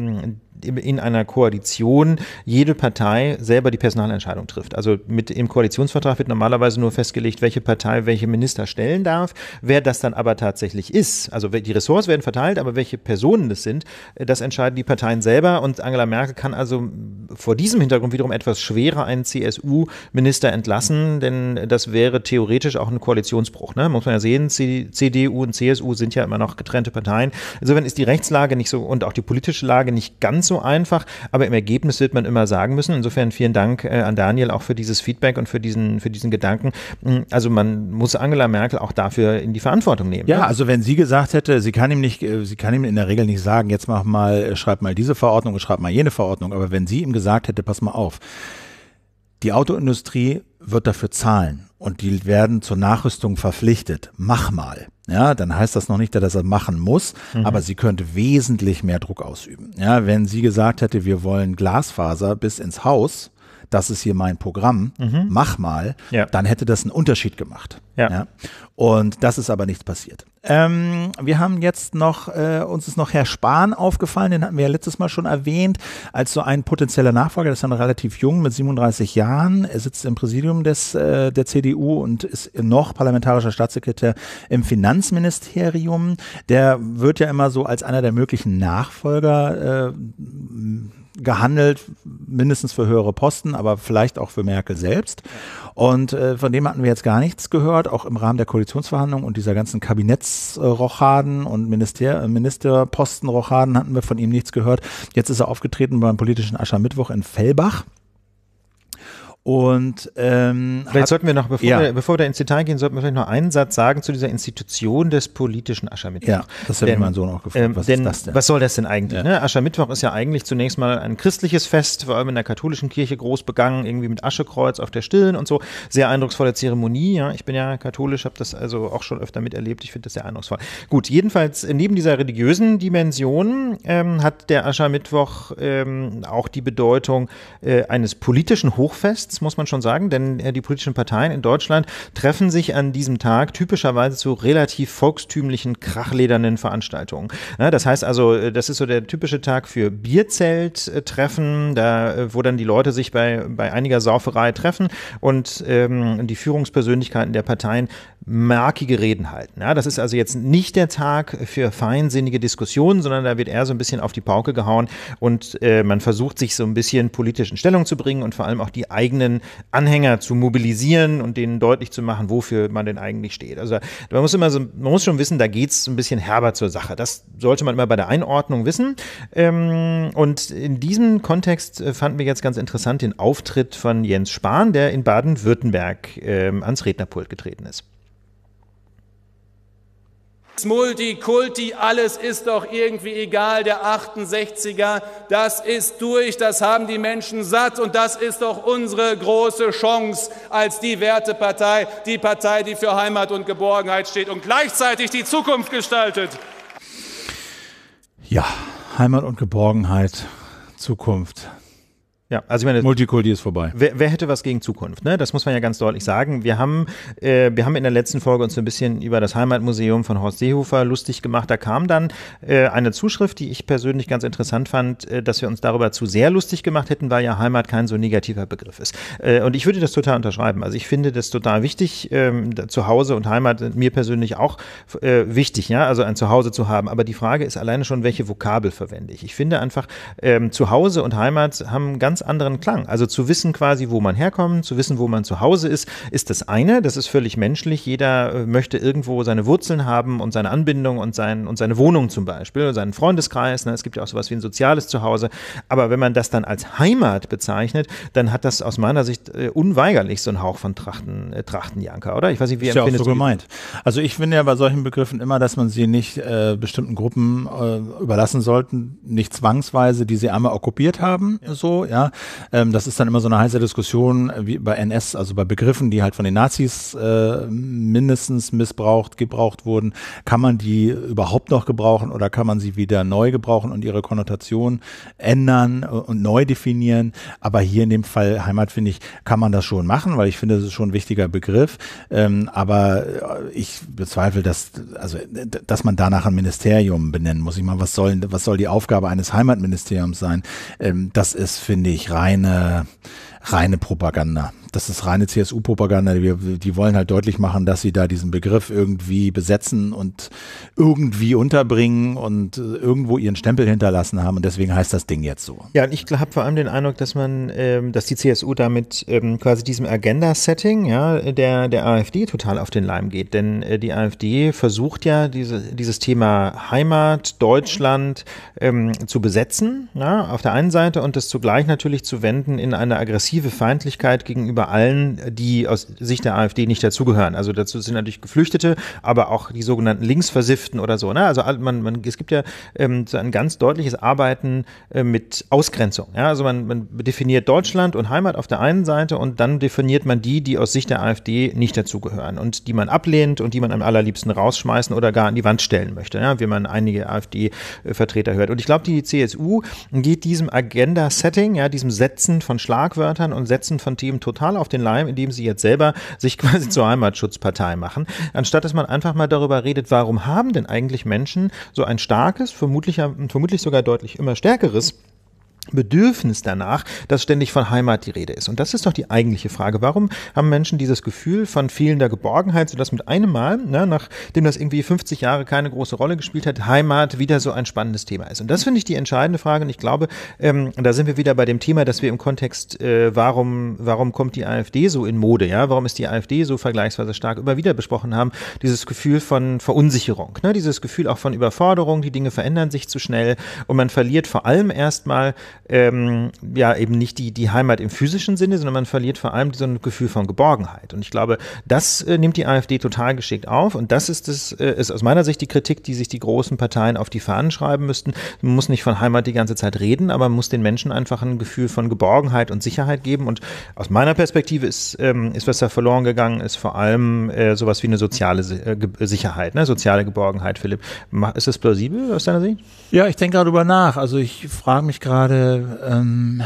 in einer Koalition jede Partei selber die Personalentscheidung trifft. Also mit im Koalitionsvertrag wird normalerweise nur festgelegt, welche Partei welche Minister stellen darf. Wer das dann aber tatsächlich ist, also die Ressorts werden verteilt, aber welche Personen das sind, äh, das entscheiden die Parteien selber. Und Angela Merkel kann also vor diesem Hintergrund wiederum etwas schwerer einen CSU-Minister entlassen, denn das wäre theoretisch auch ein Koalitionsbruch. Ne? Muss man ja sehen, CDU und CSU sind ja immer noch getrennte Parteien. Insofern also ist die Rechtslage nicht so und auch die politische Lage nicht ganz so so einfach, aber im Ergebnis wird man immer sagen müssen. Insofern vielen Dank äh, an Daniel auch für dieses Feedback und für diesen, für diesen Gedanken. Hm, also man muss Angela Merkel auch dafür in die Verantwortung nehmen. Ja, ne? also wenn sie gesagt hätte, sie kann ihm nicht, äh, sie kann ihm in der Regel nicht sagen, jetzt mach mal, äh, schreib mal diese Verordnung und schreib mal jene Verordnung, aber wenn sie ihm gesagt hätte, pass mal auf, die Autoindustrie wird dafür zahlen und die werden zur Nachrüstung verpflichtet. Mach mal. Ja, dann heißt das noch nicht, dass er machen muss, mhm. aber sie könnte wesentlich mehr Druck ausüben. Ja, wenn sie gesagt hätte, wir wollen Glasfaser bis ins Haus, das ist hier mein Programm, mhm. mach mal, ja. dann hätte das einen Unterschied gemacht. Ja. ja. Und das ist aber nichts passiert. Ähm, wir haben jetzt noch, äh, uns ist noch Herr Spahn aufgefallen, den hatten wir ja letztes Mal schon erwähnt, als so ein potenzieller Nachfolger, das ist dann relativ jung mit 37 Jahren. Er sitzt im Präsidium des, äh, der CDU und ist noch parlamentarischer Staatssekretär im Finanzministerium. Der wird ja immer so als einer der möglichen Nachfolger äh, gehandelt, mindestens für höhere Posten, aber vielleicht auch für Merkel selbst. Und äh, von dem hatten wir jetzt gar nichts gehört, auch im Rahmen der Koalitionsverhandlungen und dieser ganzen Kabinettsrochaden und Minister, äh, Ministerpostenrochaden hatten wir von ihm nichts gehört. Jetzt ist er aufgetreten beim politischen Aschermittwoch in Fellbach. Und ähm, vielleicht sollten wir noch, bevor, ja. wir, bevor wir ins Detail gehen, sollten wir vielleicht noch einen Satz sagen zu dieser Institution des politischen Aschermittwochs. Ja, das hat denn, mein Sohn auch gefragt. Ähm, was, denn, ist das denn? was soll das denn eigentlich? Ja. Ne? Aschermittwoch ist ja eigentlich zunächst mal ein christliches Fest, vor allem in der katholischen Kirche groß begangen, irgendwie mit Aschekreuz auf der Stillen und so. Sehr eindrucksvolle Zeremonie. Ja? Ich bin ja katholisch, habe das also auch schon öfter miterlebt. Ich finde das sehr eindrucksvoll. Gut, jedenfalls äh, neben dieser religiösen Dimension ähm, hat der Aschermittwoch ähm, auch die Bedeutung äh, eines politischen Hochfests rechts, muss man schon sagen, denn äh, die politischen Parteien in Deutschland treffen sich an diesem Tag typischerweise zu relativ volkstümlichen, krachledernen Veranstaltungen. das heißt also, äh, das ist so der typische Tag für Bierzelttreffen, da, äh, wo dann die Leute sich bei, bei einiger Sauferei treffen und ähm, die Führungspersönlichkeiten der Parteien markige Reden halten. Ja, das ist also jetzt nicht der Tag für feinsinnige Diskussionen, sondern da wird eher so ein bisschen auf die Pauke gehauen und äh, man versucht sich so ein bisschen politisch in Stellung zu bringen und vor allem auch die eigene eigenen Anhänger zu mobilisieren und denen deutlich zu machen, wofür man denn eigentlich steht. Also man muss immer so, man muss schon wissen, da geht es ein bisschen herber zur Sache. Das sollte man immer bei der Einordnung wissen. Ähm, und in diesem Kontext äh, fanden wir jetzt ganz interessant den Auftritt von Jens Spahn, der in Baden-Württemberg ähm, ans Rednerpult getreten ist. Das Multikulti, alles ist doch irgendwie egal, der 68er, das ist durch, das haben die Menschen satt und das ist doch unsere große Chance als die Wertepartei, die Partei, die für Heimat und Geborgenheit steht und gleichzeitig die Zukunft gestaltet. Ja, Heimat und Geborgenheit, Zukunft. Ja, also ich meine, Multikulti ist vorbei. Wer, wer, hätte was gegen Zukunft? Ne? Das muss man ja ganz deutlich sagen. Wir haben, äh, wir haben in der letzten Folge uns ein bisschen über das Heimatmuseum von Horst Seehofer lustig gemacht. Da kam dann äh, eine Zuschrift, die ich persönlich ganz interessant fand, äh, dass wir uns darüber zu sehr lustig gemacht hätten, weil ja Heimat kein so negativer Begriff ist. Äh, und ich würde das total unterschreiben. Also ich finde das total wichtig. Ähm, Zuhause und Heimat sind mir persönlich auch äh, wichtig, ja, also ein Zuhause zu haben. Aber die Frage ist alleine schon, welche Vokabel verwende ich? Ich finde einfach, ähm, Zuhause und Heimat haben ganz ganz anderen Klang. Also zu wissen quasi, wo man herkommt, zu wissen, wo man zu Hause ist, ist das eine. Das ist völlig menschlich. Jeder äh, möchte irgendwo seine Wurzeln haben und seine Anbindung und, sein, und seine Wohnung zum Beispiel, seinen Freundeskreis. Ne? Es gibt ja auch sowas wie ein soziales Zuhause. Aber wenn man das dann als Heimat bezeichnet, dann hat das aus meiner Sicht äh, unweigerlich so einen Hauch von Trachten, äh, Trachtenjanker, oder? Ich weiß nicht, wie ist ja auch so gemeint. Also ich finde ja bei solchen Begriffen immer, dass man sie nicht äh, bestimmten Gruppen äh, überlassen sollte, nicht zwangsweise, die sie einmal okkupiert haben, so, ja, ähm, das ist dann immer so eine heiße Diskussion äh, wie bei NS, also bei Begriffen, die halt von den Nazis äh, mindestens missbraucht, gebraucht wurden. Kann man die überhaupt noch gebrauchen oder kann man sie wieder neu gebrauchen und ihre Konnotation ändern äh, und neu definieren? Aber hier in dem Fall Heimat, finde ich, kann man das schon machen, weil ich finde, das ist schon ein wichtiger Begriff. Ähm, aber äh, ich bezweifle, dass, also, dass man danach ein Ministerium benennen muss. Ich meine, was soll, was soll die Aufgabe eines Heimatministeriums sein? Ähm, das ist, finde ich, wirklich reine, reine Propaganda das ist reine CSU-Propaganda. Die wollen halt deutlich machen, dass sie da diesen Begriff irgendwie besetzen und irgendwie unterbringen und äh, irgendwo ihren Stempel hinterlassen haben. Und deswegen heißt das Ding jetzt so. Ja, und ich habe vor allem den Eindruck, dass man, ähm, dass die CSU damit ähm, quasi diesem Agenda-Setting ja, der, der AfD total auf den Leim geht. Denn äh, die AfD versucht ja, diese, dieses Thema Heimat, Deutschland ähm, zu besetzen, ja, auf der einen Seite und das zugleich natürlich zu wenden in eine aggressive Feindlichkeit gegenüber gegenüber allen, die aus Sicht der AfD nicht dazugehören. Also dazu sind natürlich Geflüchtete, aber auch die sogenannten Linksversifften oder so. Ne? Also man, man, es gibt ja ähm, so ein ganz deutliches Arbeiten äh, mit Ausgrenzung. Ja? Also man, man definiert Deutschland und Heimat auf der einen Seite und dann definiert man die, die aus Sicht der AfD nicht dazugehören und die man ablehnt und die man am allerliebsten rausschmeißen oder gar an die Wand stellen möchte, ja? wie man einige AfD-Vertreter hört. Und ich glaube, die CSU geht diesem Agenda-Setting, ja, diesem Setzen von Schlagwörtern und Setzen von Themen total total auf den Leim, indem sie jetzt selber sich quasi zur Heimatschutzpartei machen, anstatt dass man einfach mal darüber redet, warum haben denn eigentlich Menschen so ein starkes, vermutlich, vermutlich sogar deutlich immer stärkeres Bedürfnis danach, dass ständig von Heimat die Rede ist. Und das ist doch die eigentliche Frage. Warum haben Menschen dieses Gefühl von fehlender Geborgenheit, sodass mit einem Mal, ne, nachdem das irgendwie 50 Jahre keine große Rolle gespielt hat, Heimat wieder so ein spannendes Thema ist? Und das finde ich die entscheidende Frage. Und ich glaube, ähm, da sind wir wieder bei dem Thema, dass wir im Kontext, äh, warum, warum kommt die AfD so in Mode? Ja, warum ist die AfD so vergleichsweise stark immer wieder besprochen haben? Dieses Gefühl von Verunsicherung, ne? dieses Gefühl auch von Überforderung, die Dinge verändern sich zu schnell und man verliert vor allem erstmal ähm, ja eben nicht die, die Heimat im physischen Sinne, sondern man verliert vor allem so ein Gefühl von Geborgenheit. Und ich glaube, das äh, nimmt die AfD total geschickt auf. Und das ist, das, äh, ist aus meiner Sicht die Kritik, die sich die großen Parteien auf die Fahnen schreiben müssten. Man muss nicht von Heimat die ganze Zeit reden, aber man muss den Menschen einfach ein Gefühl von Geborgenheit und Sicherheit geben. Und aus meiner Perspektive ist, ähm, ist was da verloren gegangen ist, vor allem äh, sowas wie eine soziale äh, Sicherheit, ne? soziale Geborgenheit, Philipp. Ist das plausibel aus deiner Sicht? Ja, ich denke gerade darüber nach. Also ich frage mich gerade, ähm,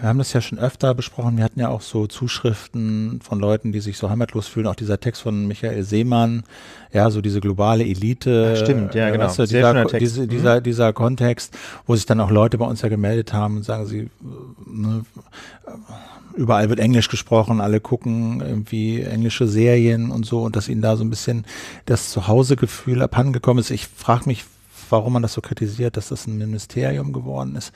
wir haben das ja schon öfter besprochen, wir hatten ja auch so Zuschriften von Leuten, die sich so heimatlos fühlen, auch dieser Text von Michael Seemann, ja, so diese globale Elite. Ach, stimmt, ja, äh, genau. Weißt du, dieser, diese, mhm. dieser, dieser Kontext, wo sich dann auch Leute bei uns ja gemeldet haben und sagen, sie äh, ne, überall wird Englisch gesprochen, alle gucken irgendwie englische Serien und so und dass ihnen da so ein bisschen das Zuhausegefühl abhandengekommen ist. Ich frage mich, warum man das so kritisiert, dass das ein Ministerium geworden ist.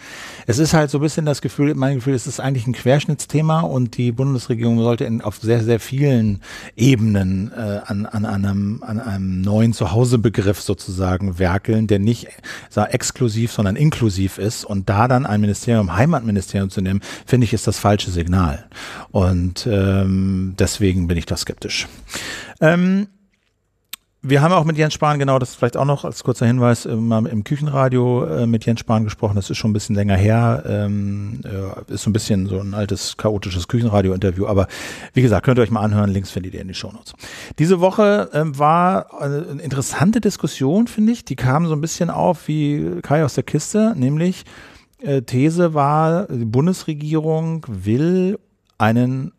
Es ist halt so ein bisschen das Gefühl, mein Gefühl, es ist eigentlich ein Querschnittsthema und die Bundesregierung sollte in, auf sehr, sehr vielen Ebenen äh, an, an, einem, an einem neuen Zuhausebegriff sozusagen werkeln, der nicht sag, exklusiv, sondern inklusiv ist. Und da dann ein Ministerium, Heimatministerium zu nehmen, finde ich, ist das falsche Signal. Und ähm, deswegen bin ich da skeptisch. Ähm, wir haben auch mit Jens Spahn, genau, das vielleicht auch noch als kurzer Hinweis, mal im Küchenradio äh, mit Jens Spahn gesprochen. Das ist schon ein bisschen länger her. Ähm, äh, ist so ein bisschen so ein altes, chaotisches Küchenradio-Interview. Aber wie gesagt, könnt ihr euch mal anhören. Links findet ihr in die Shownotes. Diese Woche ähm, war äh, eine interessante Diskussion, finde ich. Die kam so ein bisschen auf wie Kai aus der Kiste. Nämlich, äh, These war, die Bundesregierung will einen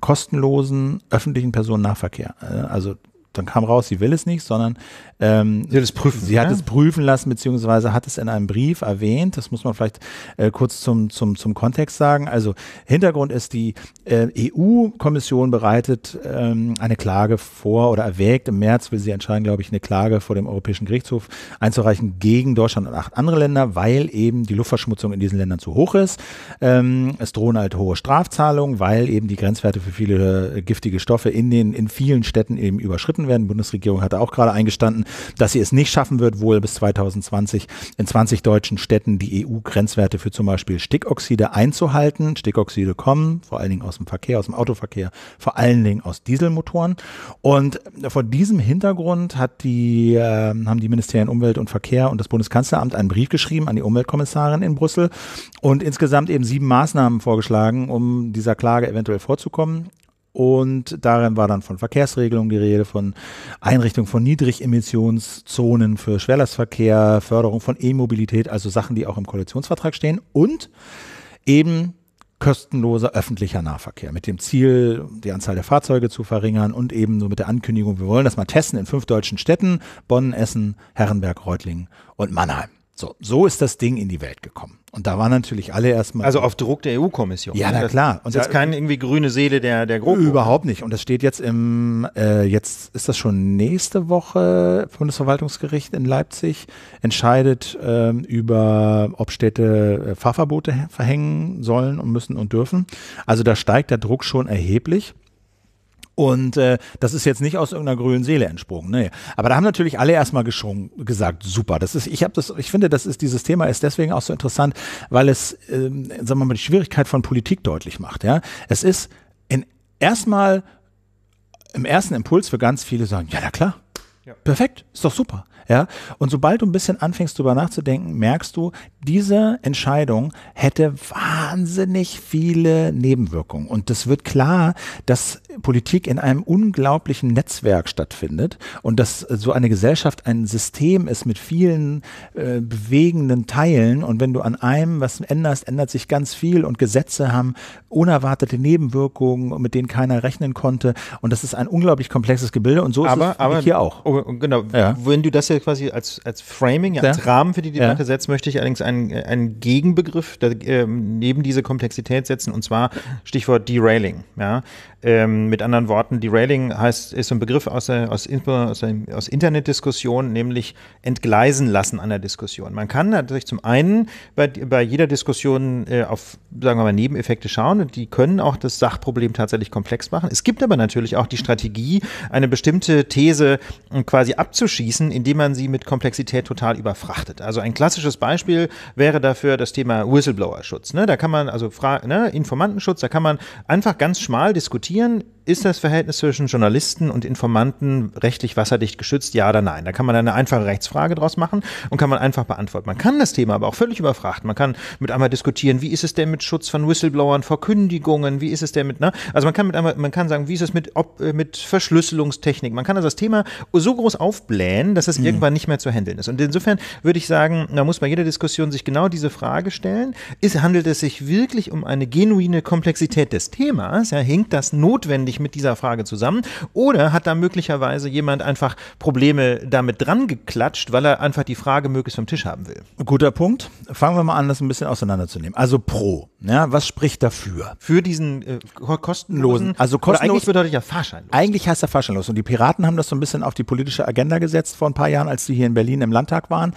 kostenlosen öffentlichen Personennahverkehr. Äh, also dann kam raus, sie will es nicht, sondern ähm, sie hat es prüfen, sie hat ja? es prüfen lassen, beziehungsweise hat es in einem Brief erwähnt. Das muss man vielleicht äh, kurz zum, zum, zum Kontext sagen. Also Hintergrund ist, die äh, EU-Kommission bereitet ähm, eine Klage vor oder erwägt. Im März will sie entscheiden, glaube ich, eine Klage vor dem Europäischen Gerichtshof einzureichen gegen Deutschland und acht andere Länder, weil eben die Luftverschmutzung in diesen Ländern zu hoch ist. Ähm, es drohen halt hohe Strafzahlungen, weil eben die Grenzwerte für viele äh, giftige Stoffe in den in vielen Städten eben überschritten geschaffen werden. Die Bundesregierung hatte auch gerade eingestanden, dass sie es nicht schaffen wird, wohl bis 2020 in 20 deutschen Städten die EU-Grenzwerte für zum Beispiel Stickoxide einzuhalten. Stickoxide kommen vor allen Dingen aus dem Verkehr, aus dem Autoverkehr, vor allen Dingen aus Dieselmotoren. Und vor diesem Hintergrund hat die, äh, haben die Ministerien Umwelt und Verkehr und das Bundeskanzleramt einen Brief geschrieben an die Umweltkommissarin in Brüssel und insgesamt eben sieben Maßnahmen vorgeschlagen, um dieser Klage eventuell vorzukommen. Und darin war dann von Verkehrsregelungen die Rede, von Einrichtung von Niedrigemissionszonen für Schwerlastverkehr, Förderung von E-Mobilität, also Sachen, die auch im Koalitionsvertrag stehen und eben kostenloser öffentlicher Nahverkehr mit dem Ziel, die Anzahl der Fahrzeuge zu verringern und eben so mit der Ankündigung, wir wollen das mal testen in fünf deutschen Städten, Bonn, Essen, Herrenberg, Reutlingen und Mannheim. So, so ist das Ding in die Welt gekommen. Und da waren natürlich alle erstmal. Also auf Druck der EU-Kommission. Ja, na klar. Und das ist keine irgendwie grüne Seele der, der Gruppe. Überhaupt nicht. Und das steht jetzt im, äh, jetzt ist das schon nächste Woche, Bundesverwaltungsgericht in Leipzig entscheidet äh, über, ob Städte äh, Fahrverbote verhängen sollen und müssen und dürfen. Also da steigt der Druck schon erheblich. Und äh, das ist jetzt nicht aus irgendeiner grünen Seele entsprungen. Nee. Aber da haben natürlich alle erstmal geschrungen, gesagt, super. Das ist, ich habe das, ich finde, das ist dieses Thema ist deswegen auch so interessant, weil es, ähm, sagen wir mal, die Schwierigkeit von Politik deutlich macht. Ja, es ist in erstmal im ersten Impuls für ganz viele sagen, ja, na klar, ja. Perfekt, ist doch super. Ja? Und sobald du ein bisschen anfängst, darüber nachzudenken, merkst du, diese Entscheidung hätte wahnsinnig viele Nebenwirkungen. Und es wird klar, dass Politik in einem unglaublichen Netzwerk stattfindet und dass so eine Gesellschaft ein System ist mit vielen äh, bewegenden Teilen. Und wenn du an einem was änderst, ändert sich ganz viel und Gesetze haben unerwartete Nebenwirkungen, mit denen keiner rechnen konnte. Und das ist ein unglaublich komplexes Gebilde. Und so aber, ist es aber, hier auch. Oh, genau. Ja. Wenn du das ja quasi als, als Framing, ja, als ja. Rahmen für die Debatte setzt, möchte ich allerdings ein einen, einen Gegenbegriff da, ähm, neben diese Komplexität setzen, und zwar Stichwort Derailing. Ja? Ähm, mit anderen Worten, Derailing heißt, ist so ein Begriff aus, der, aus, aus, der, aus Internetdiskussionen, nämlich entgleisen lassen an der Diskussion. Man kann natürlich zum einen bei, bei jeder Diskussion äh, auf, sagen wir mal, Nebeneffekte schauen und die können auch das Sachproblem tatsächlich komplex machen. Es gibt aber natürlich auch die Strategie, eine bestimmte These äh, quasi abzuschießen, indem man sie mit Komplexität total überfrachtet. Also ein klassisches Beispiel wäre dafür das Thema Whistleblower-Schutz. Ne? Da kann man also Fra ne? Informantenschutz, da kann man einfach ganz schmal diskutieren, ist das Verhältnis zwischen Journalisten und Informanten rechtlich wasserdicht geschützt, ja oder nein? Da kann man eine einfache Rechtsfrage draus machen und kann man einfach beantworten. Man kann das Thema aber auch völlig überfrachten. Man kann mit einmal diskutieren, wie ist es denn mit Schutz von Whistleblowern, Verkündigungen, wie ist es denn mit, ne? Also man kann mit einmal, man kann sagen, wie ist es mit, ob, äh, mit Verschlüsselungstechnik? Man kann also das Thema so groß aufblähen, dass es mhm. irgendwann nicht mehr zu handeln ist. Und insofern würde ich sagen, da muss bei jeder Diskussion sich genau diese Frage stellen. Ist, handelt es sich wirklich um eine genuine Komplexität des Themas? Ja, hinkt das notwendig eigentlich mit dieser Frage zusammen? Oder hat da möglicherweise jemand einfach Probleme damit dran geklatscht, weil er einfach die Frage möglichst vom Tisch haben will? Guter Punkt. Fangen wir mal an, das ein bisschen auseinanderzunehmen. Also pro, ja, was spricht dafür? Für diesen äh, kostenlosen, also kostenlos eigentlich bedeutet ja fahrscheinlos. Eigentlich heißt er fahrscheinlos und die Piraten haben das so ein bisschen auf die politische Agenda gesetzt vor ein paar Jahren, als sie hier in Berlin im Landtag waren.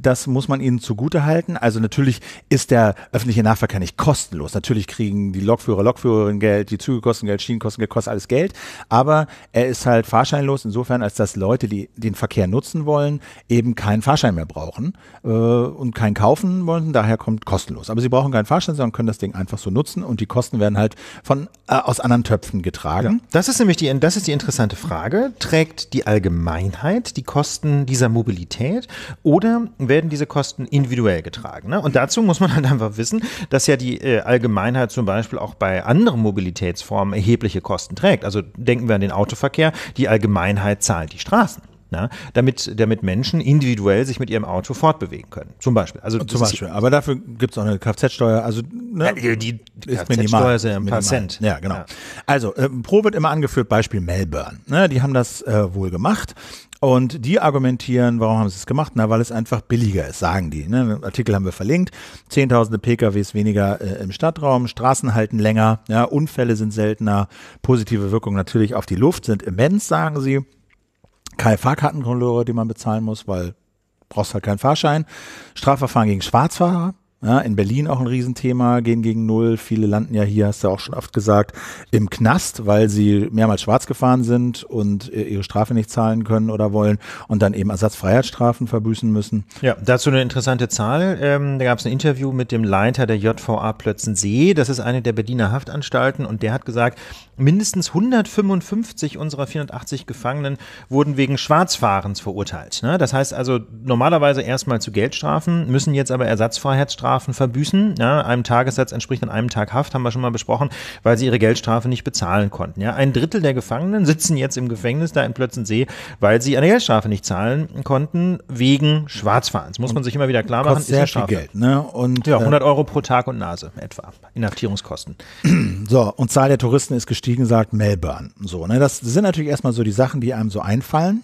Das muss man ihnen zugutehalten. Also natürlich ist der öffentliche Nahverkehr nicht kostenlos. Natürlich kriegen die Lokführer, Lokführerinnen Geld, die Züge kosten Geld, Schienen kosten Geld, kostet alles Geld, aber er ist halt fahrscheinlos insofern, als dass Leute, die den Verkehr nutzen wollen, eben keinen Fahrschein mehr brauchen äh, und keinen kaufen wollen. Daher kommt kostenlos. Aber sie brauchen keinen Fahrschein, sondern können das Ding einfach so nutzen und die Kosten werden halt von äh, aus anderen Töpfen getragen. Ja. Das ist nämlich die, das ist die interessante Frage. Trägt die Allgemeinheit die Kosten dieser Mobilität oder werden diese Kosten individuell getragen? Ne? Und dazu muss man halt einfach wissen, dass ja die äh, Allgemeinheit zum Beispiel auch bei anderen Mobilitätsformen erhebliche Kosten Kosten trägt. Also denken wir an den Autoverkehr, die Allgemeinheit zahlt die Straßen. Na, ne? damit, damit Menschen individuell sich mit ihrem Auto fortbewegen können. Zum Beispiel. Also zum Beispiel. Aber dafür gibt es auch eine Kfz-Steuer. Also ne, ja, die, die Kfz-Steuer ist ja ein paar Cent. Ja, genau. Ja. Also äh, Pro wird immer angeführt, Beispiel Melbourne. Ne, die haben das äh, wohl gemacht. Und die argumentieren, warum haben sie es gemacht? Na, weil es einfach billiger ist, sagen die. Ne? Artikel haben wir verlinkt. Zehntausende PKWs weniger äh, im Stadtraum, Straßen halten länger, ja, Unfälle sind seltener, positive Wirkungen natürlich auf die Luft sind immens, sagen sie. Keine Fahrkartenkontrolleure, die man bezahlen muss, weil brauchst halt keinen Fahrschein. Strafverfahren gegen Schwarzfahrer, ja, in Berlin auch ein Riesenthema, gehen gegen Null. Viele landen ja hier, hast du auch schon oft gesagt, im Knast, weil sie mehrmals schwarz gefahren sind und äh, ihre Strafe nicht zahlen können oder wollen und dann eben Ersatzfreiheitsstrafen verbüßen müssen. Ja, dazu eine interessante Zahl. Ähm, da gab es ein Interview mit dem Leiter der JVA Plötzensee. Das ist eine der Berliner Haftanstalten und der hat gesagt, Mindestens 155 unserer 480 Gefangenen wurden wegen Schwarzfahrens verurteilt. Ne? Das heißt also normalerweise erstmal zu Geldstrafen, müssen jetzt aber Ersatzfreiheitsstrafen verbüßen. Ja? Einem Tagessatz entspricht an einem Tag Haft, haben wir schon mal besprochen, weil sie ihre Geldstrafe nicht bezahlen konnten. Ein Drittel der Gefangenen sitzen jetzt im Gefängnis da in Plötzensee, weil sie eine Geldstrafe nicht zahlen konnten wegen Schwarzfahrens. Muss man sich immer wieder klar machen. Ist sehr viel Geld. Ne? Und, ja, 100 äh, Euro pro Tag und Nase etwa. Inhaftierungskosten. So, und Zahl der Touristen ist gestiegen gestiegen, sagt Melbourne. So, ne? Das sind natürlich erstmal so die Sachen, die einem so einfallen.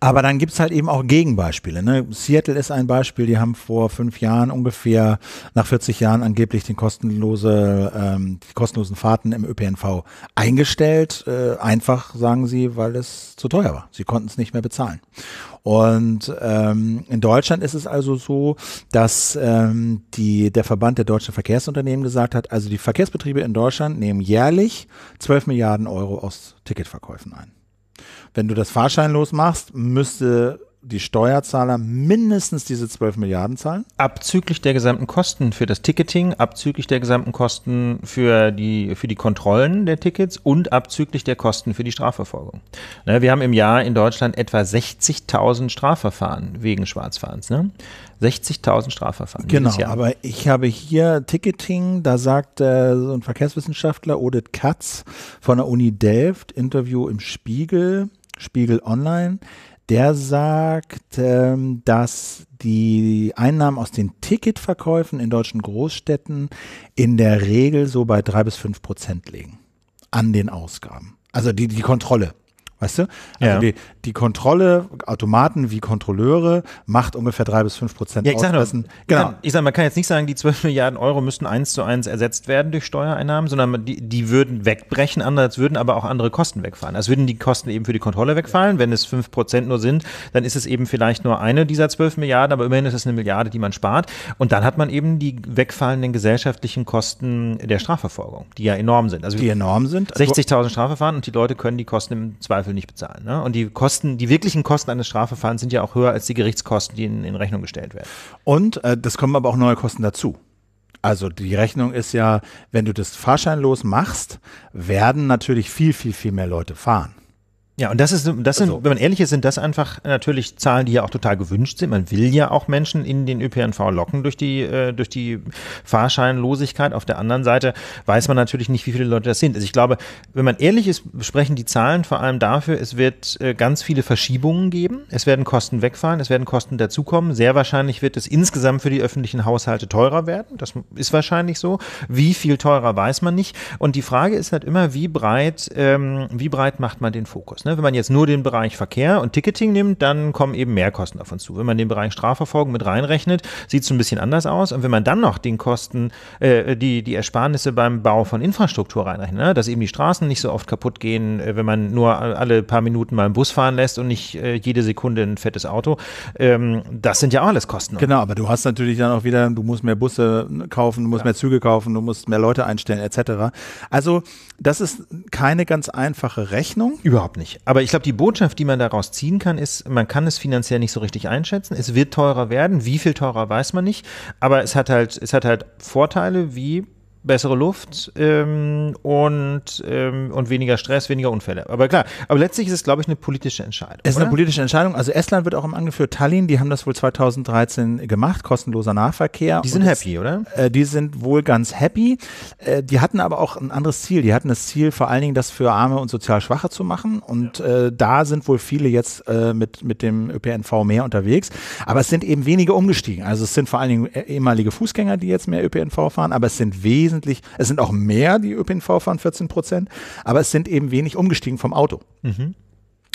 Aber dann gibt es halt eben auch Gegenbeispiele. Ne? Seattle ist ein Beispiel, die haben vor fünf Jahren ungefähr, nach 40 Jahren angeblich den kostenlose, ähm, die kostenlosen Fahrten im ÖPNV eingestellt. Äh, einfach, sagen sie, weil es zu teuer war. Sie konnten es nicht mehr bezahlen. Und ähm, in Deutschland ist es also so, dass ähm, die, der Verband der deutschen Verkehrsunternehmen gesagt hat, also die Verkehrsbetriebe in Deutschland nehmen jährlich 12 Milliarden Euro aus Ticketverkäufen ein wenn du das fahrscheinlos machst, müsste die Steuerzahler mindestens diese 12 Milliarden zahlen? Abzüglich der gesamten Kosten für das Ticketing, abzüglich der gesamten Kosten für die, für die Kontrollen der Tickets und abzüglich der Kosten für die Strafverfolgung. Ne, wir haben im Jahr in Deutschland etwa 60.000 Strafverfahren wegen Schwarzfahrens. Ne? 60.000 Strafverfahren. Genau, aber ich habe hier Ticketing, da sagt äh, so ein Verkehrswissenschaftler, Odit Katz von der Uni Delft, Interview im Spiegel, Spiegel Online, der sagt, ähm, dass die Einnahmen aus den Ticketverkäufen in deutschen Großstädten in der Regel so bei drei bis fünf Prozent liegen an den Ausgaben. Also die, die Kontrolle Weißt du? Also die, die, Kontrolle, Automaten wie Kontrolleure, macht ungefähr drei bis fünf Prozent ja, ich sag nur, genau. Ich sage, man kann jetzt nicht sagen, die 12 Milliarden Euro müssten eins zu eins ersetzt werden durch Steuereinnahmen, sondern die, die würden wegbrechen, anders würden aber auch andere Kosten wegfallen. Also würden die Kosten eben für die Kontrolle wegfallen. Ja. Wenn es fünf Prozent nur sind, dann ist es eben vielleicht nur eine dieser 12 Milliarden, aber immerhin ist es eine Milliarde, die man spart. Und dann hat man eben die wegfallenden gesellschaftlichen Kosten der Strafverfolgung, die ja enorm sind. Also die enorm sind. 60.000 Strafverfahren und die Leute können die Kosten im Zweifel Zweifel nicht bezahlen. Ne? Und die Kosten, die wirklichen Kosten eines Strafverfahrens sind ja auch höher als die Gerichtskosten, die in, in Rechnung gestellt werden. Und äh, das kommen aber auch neue Kosten dazu. Also die Rechnung ist ja, wenn du das fahrscheinlos machst, werden natürlich viel, viel, viel mehr Leute fahren. Ja, und das ist, das sind, also. wenn man ehrlich ist, sind das einfach natürlich Zahlen, die ja auch total gewünscht sind. Man will ja auch Menschen in den ÖPNV locken durch die, äh, durch die Fahrscheinlosigkeit. Auf der anderen Seite weiß man natürlich nicht, wie viele Leute das sind. Also ich glaube, wenn man ehrlich ist, sprechen die Zahlen vor allem dafür, es wird äh, ganz viele Verschiebungen geben. Es werden Kosten wegfallen, es werden Kosten dazukommen. Sehr wahrscheinlich wird es insgesamt für die öffentlichen Haushalte teurer werden. Das ist wahrscheinlich so. Wie viel teurer weiß man nicht. Und die Frage ist halt immer, wie breit, ähm, wie breit macht man den Fokus? Ne? Wenn man jetzt nur den Bereich Verkehr und Ticketing nimmt, dann kommen eben Mehrkosten auf uns zu. Wenn man den Bereich Strafverfolgung mit reinrechnet, sieht es ein bisschen anders aus. Und wenn man dann noch den Kosten, äh, die, die Ersparnisse beim Bau von Infrastruktur reinrechnet, ne? dass eben die Straßen nicht so oft kaputt gehen, äh, wenn man nur alle paar Minuten mal einen Bus fahren lässt und nicht äh, jede Sekunde ein fettes Auto, ähm, das sind ja auch alles Kosten. Genau, aber du hast natürlich dann auch wieder, du musst mehr Busse ne, kaufen, du musst ja. mehr Züge kaufen, du musst mehr Leute einstellen etc. Also das ist keine ganz einfache Rechnung. Überhaupt nicht. Aber ich glaube, die Botschaft, die man daraus ziehen kann, ist, man kann es finanziell nicht so richtig einschätzen. Es wird teurer werden. Wie viel teurer weiß man nicht. Aber es hat halt, es hat halt Vorteile wie bessere Luft ähm, und, ähm, und weniger Stress, weniger Unfälle. Aber klar, aber letztlich ist es, glaube ich, eine politische Entscheidung. Es ist oder? eine politische Entscheidung. Also Estland wird auch immer angeführt. Tallinn, die haben das wohl 2013 gemacht, kostenloser Nahverkehr. Die sind und happy, es, oder? Äh, die sind wohl ganz happy. Äh, die hatten aber auch ein anderes Ziel. Die hatten das Ziel, vor allen Dingen das für Arme und sozial Schwache zu machen. Und ja. äh, da sind wohl viele jetzt äh, mit, mit dem ÖPNV mehr unterwegs. Aber es sind eben wenige umgestiegen. Also es sind vor allen Dingen äh, ehemalige Fußgänger, die jetzt mehr ÖPNV fahren, aber es sind wesentlich wesentlich, es sind auch mehr, die ÖPNV fahren 14 Prozent, aber es sind eben wenig umgestiegen vom Auto. Mhm.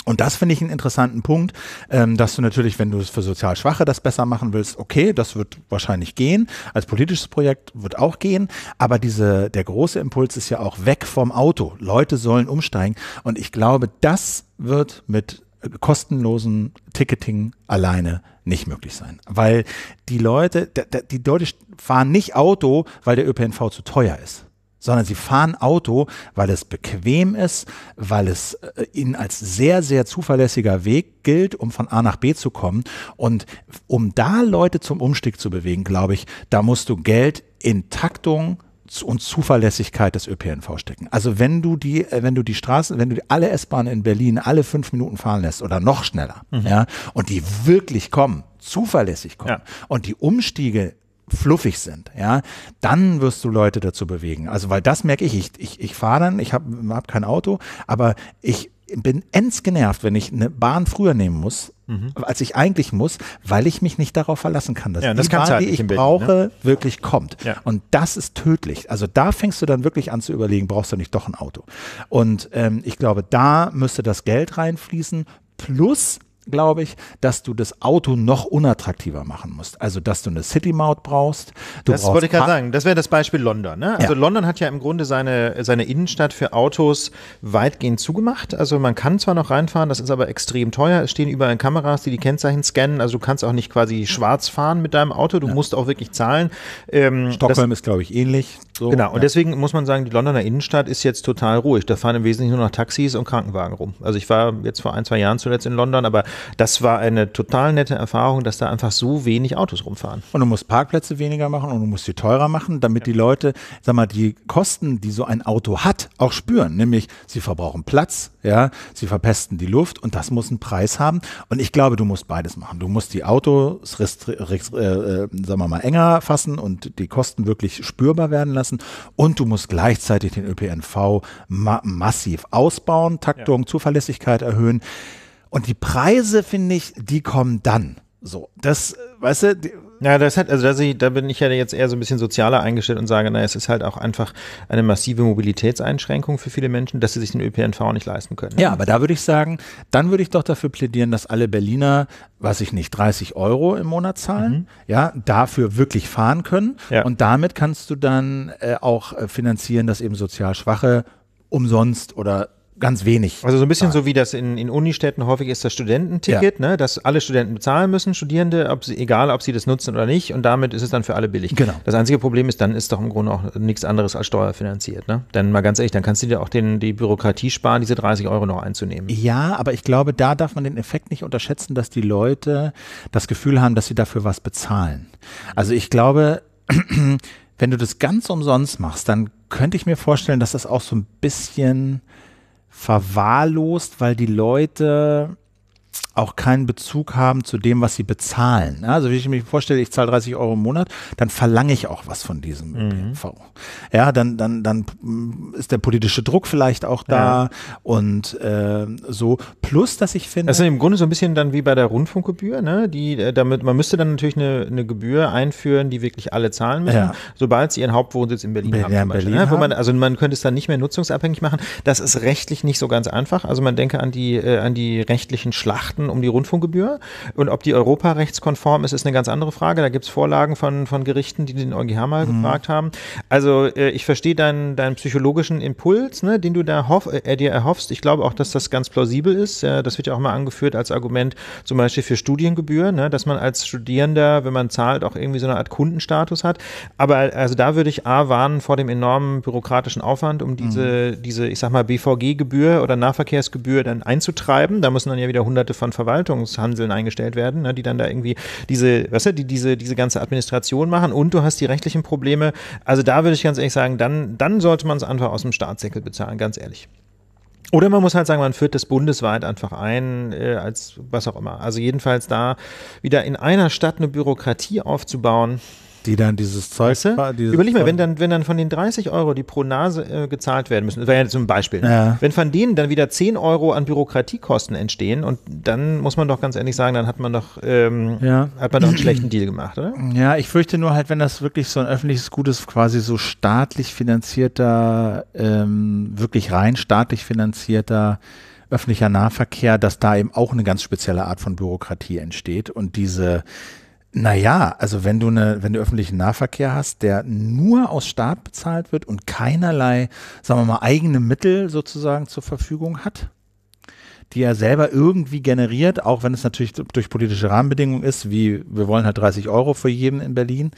Und das finde ich einen interessanten Punkt, ähm, dass du natürlich, wenn du es für sozial Schwache das besser machen willst, okay, das wird wahrscheinlich gehen. Als politisches Projekt wird auch gehen. Aber diese, der große Impuls ist ja auch weg vom Auto. Leute sollen umsteigen. Und ich glaube, das wird mit kostenlosen Ticketing alleine nicht möglich sein. Weil die Leute, die Leute fahren nicht Auto, weil der ÖPNV zu teuer ist sondern sie fahren Auto, weil es bequem ist, weil es äh, ihnen als sehr, sehr zuverlässiger Weg gilt, um von A nach B zu kommen. Und um da Leute zum Umstieg zu bewegen, glaube ich, da musst du Geld in Taktung und Zuverlässigkeit des ÖPNV stecken. Also wenn du die, äh, wenn du die Straßen, wenn du alle S-Bahnen in Berlin alle fünf Minuten fahren lässt oder noch schneller, mhm. ja, und die wirklich kommen, zuverlässig kommen ja. und die Umstiege fluffig sind, ja, dann wirst du Leute dazu bewegen. Also weil das merke ich, ich, ich, ich fahre dann, ich habe hab kein Auto, aber ich bin ends genervt, wenn ich eine Bahn früher nehmen muss, mhm. als ich eigentlich muss, weil ich mich nicht darauf verlassen kann, dass ja, die das Bahn, halt die ich Bild, ne? brauche, ne? wirklich kommt. Ja. Und das ist tödlich. Also da fängst du dann wirklich an zu überlegen, brauchst du nicht doch ein Auto? Und ähm, ich glaube, da müsste das Geld reinfließen, plus glaube ich, dass du das Auto noch unattraktiver machen musst. Also, dass du eine City-Maut brauchst. das wollte ich gerade sagen. Das wäre das Beispiel London. Ne? Also, ja. London hat ja im Grunde seine, seine Innenstadt für Autos weitgehend zugemacht. Also, man kann zwar noch reinfahren, das ist aber extrem teuer. Es stehen überall Kameras, die die Kennzeichen scannen. Also, du kannst auch nicht quasi schwarz fahren mit deinem Auto. Du ja. musst auch wirklich zahlen. Ähm, Stockholm das, ist, glaube ich, ähnlich. So, genau. Und ja. deswegen muss man sagen, die Londoner Innenstadt ist jetzt total ruhig. Da fahren im Wesentlichen nur noch Taxis und Krankenwagen rum. Also, ich war jetzt vor ein, zwei Jahren zuletzt in London, aber das war eine total nette Erfahrung, dass da einfach so wenig Autos rumfahren. Und du musst Parkplätze weniger machen und du musst sie teurer machen, damit ja. die Leute, sag mal, die Kosten, die so ein Auto hat, auch spüren. Nämlich, sie verbrauchen Platz, ja, sie verpesten die Luft und das muss einen Preis haben. Und ich glaube, du musst beides machen. Du musst die Autos, äh, äh, sagen wir mal, enger fassen und die Kosten wirklich spürbar werden lassen. Und du musst gleichzeitig den ÖPNV ma massiv ausbauen, Taktung, ja. Zuverlässigkeit erhöhen. Und die Preise, finde ich, die kommen dann. So, das, weißt du, die, ja, das hat, also ich, da bin ich ja jetzt eher so ein bisschen sozialer eingestellt und sage, naja, es ist halt auch einfach eine massive Mobilitätseinschränkung für viele Menschen, dass sie sich den ÖPNV nicht leisten können. Ja, aber da würde ich sagen, dann würde ich doch dafür plädieren, dass alle Berliner, weiß ich nicht, 30 Euro im Monat zahlen, mhm. ja, dafür wirklich fahren können. Ja. Und damit kannst du dann äh, auch äh, finanzieren, dass eben sozial Schwache umsonst oder ganz wenig. Also so ein bisschen zahlen. so wie das in, in Unistädten häufig ist das Studententicket, ja. ne, dass alle Studenten bezahlen müssen, Studierende, ob sie, egal ob sie das nutzen oder nicht, und damit ist es dann für alle billig. Genau. Das einzige Problem ist, dann ist doch im Grunde auch nichts anderes als steuerfinanziert. Ne? Denn mal ganz ehrlich, dann kannst du dir auch den, die Bürokratie sparen, diese 30 Euro noch einzunehmen. Ja, aber ich glaube, da darf man den Effekt nicht unterschätzen, dass die Leute das Gefühl haben, dass sie dafür was bezahlen. Also ich glaube, wenn du das ganz umsonst machst, dann könnte ich mir vorstellen, dass das auch so ein bisschen verwahrlost, weil die Leute auch keinen Bezug haben zu dem, was sie bezahlen. Also wie ich mir vorstelle, ich zahle 30 Euro im Monat, dann verlange ich auch was von diesem mhm. BMV. Ja, dann, dann, dann ist der politische Druck vielleicht auch da ja. und äh, so. Plus, dass ich finde. Das ist im Grunde so ein bisschen dann wie bei der Rundfunkgebühr, ne? Die, äh, damit, man müsste dann natürlich eine, eine Gebühr einführen, die wirklich alle zahlen müssen, ja. sobald sie ihren Hauptwohnsitz in Berlin Be haben. Ja, Beispiel, ne? Berlin ne? man, also man könnte es dann nicht mehr nutzungsabhängig machen. Das ist rechtlich nicht so ganz einfach. Also man denke an die, äh, an die rechtlichen Schlachten Debatten um die Rundfunkgebühr. Und ob die europarechtskonform ist, ist eine ganz andere Frage. Da gibt es Vorlagen von, von Gerichten, die den EuGH mal mhm. gefragt haben. Also äh, ich verstehe deinen, deinen psychologischen Impuls, ne, den du da hoff, äh, dir erhoffst. Ich glaube auch, dass das ganz plausibel ist. Äh, das wird ja auch mal angeführt als Argument zum Beispiel für Studiengebühren, ne, dass man als Studierender, wenn man zahlt, auch irgendwie so eine Art Kundenstatus hat. Aber also da würde ich A warnen vor dem enormen bürokratischen Aufwand, um diese, mhm. diese ich sag mal, BVG-Gebühr oder Nahverkehrsgebühr dann einzutreiben. Da müssen dann ja wieder hunderte von Verwaltungshanseln eingestellt werden, ne, die dann da irgendwie diese, weißt du, die diese, diese ganze Administration machen und du hast die rechtlichen Probleme. Also da würde ich ganz ehrlich sagen, dann, dann sollte man es einfach aus dem Staatssäckel bezahlen, ganz ehrlich. Oder man muss halt sagen, man führt das bundesweit einfach ein, äh, als was auch immer. Also jedenfalls da wieder in einer Stadt eine Bürokratie aufzubauen, die dann dieses Zeug. Weißt du? dieses Überleg mal, wenn dann, wenn dann von den 30 Euro, die pro Nase äh, gezahlt werden müssen, das wäre ja zum Beispiel, ja. wenn von denen dann wieder 10 Euro an Bürokratiekosten entstehen und dann muss man doch ganz ehrlich sagen, dann hat man doch, ähm, ja. hat man doch einen schlechten Deal gemacht, oder? Ja, ich fürchte nur halt, wenn das wirklich so ein öffentliches Gut ist, quasi so staatlich finanzierter, ähm, wirklich rein staatlich finanzierter öffentlicher Nahverkehr, dass da eben auch eine ganz spezielle Art von Bürokratie entsteht und diese naja, also wenn du eine, wenn du öffentlichen Nahverkehr hast, der nur aus Staat bezahlt wird und keinerlei, sagen wir mal, eigene Mittel sozusagen zur Verfügung hat, die er selber irgendwie generiert, auch wenn es natürlich durch politische Rahmenbedingungen ist, wie wir wollen halt 30 Euro für jeden in Berlin,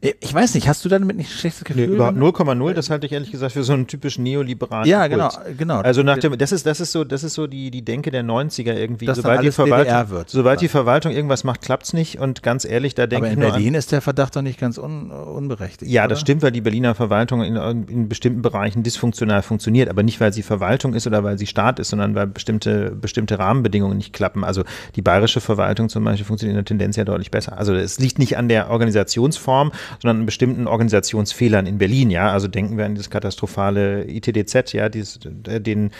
äh, ich weiß nicht, hast du damit nicht ein schlechtes Gefühl? Nee, über 0,0, das halte ich ehrlich gesagt für so einen typischen neoliberalen Ja, genau, äh, genau. Also nach dem, das ist, das ist so, das ist so die, die Denke der 90er irgendwie. Dass sobald die Verwaltung, wird, sobald die Verwaltung irgendwas macht, klappt's nicht und ganz ehrlich, da denke ich Aber in Berlin an, ist der Verdacht doch nicht ganz un, äh, unberechtigt. Ja, oder? das stimmt, weil die Berliner Verwaltung in, in bestimmten Bereichen dysfunktional funktioniert, aber nicht, weil sie Verwaltung ist oder weil sie Staat ist, sondern weil bestimmte, bestimmte Rahmenbedingungen nicht klappen. Also die bayerische Verwaltung zum Beispiel funktioniert in der Tendenz ja deutlich besser. Also es liegt nicht an der Organisation Organisationsformen, sondern an bestimmten Organisationsfehlern in Berlin. Ja, also denken wir an dieses katastrophale ITDZ, ja, dieses, äh, den,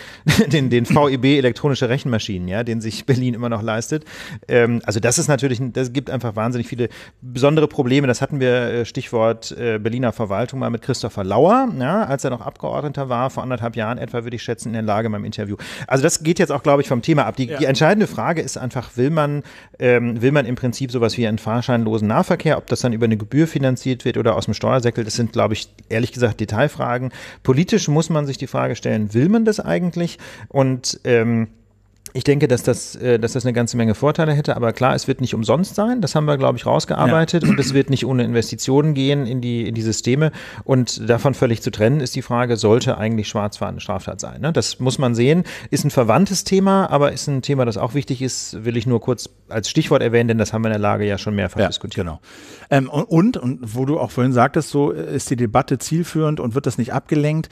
den, den VEB elektronische Rechenmaschinen, ja, den sich Berlin immer noch leistet. Ähm, also das ist natürlich, das gibt einfach wahnsinnig viele besondere Probleme. Das hatten wir äh, Stichwort äh, Berliner Verwaltung mal mit Christopher Lauer, ja, als er noch Abgeordneter war vor anderthalb Jahren etwa, würde ich schätzen, in der Lage beim Interview. Also das geht jetzt auch, glaube ich, vom Thema ab. Die, ja. die entscheidende Frage ist einfach, will man, ähm, will man im Prinzip sowas wie einen fahrscheinlosen Nahverkehr, ob das dann über eine Gebühr finanziert wird oder aus dem Steuersäckel, das sind, glaube ich, ehrlich gesagt Detailfragen. Politisch muss man sich die Frage stellen, will man das eigentlich? Und ähm, ich denke, dass das, äh, dass das eine ganze Menge Vorteile hätte, aber klar, es wird nicht umsonst sein. Das haben wir, glaube ich, rausgearbeitet ja. und es wird nicht ohne Investitionen gehen in die, in die Systeme. Und davon völlig zu trennen ist die Frage, sollte eigentlich Schwarzfahren eine Straftat sein? Ne? Das muss man sehen. Ist ein verwandtes Thema, aber ist ein Thema, das auch wichtig ist, will ich nur kurz als Stichwort erwähnen, denn das haben wir in der Lage ja schon mehrfach ja, diskutiert. Genau. Ähm, und, und, und wo du auch vorhin sagtest, so ist die Debatte zielführend und wird das nicht abgelenkt?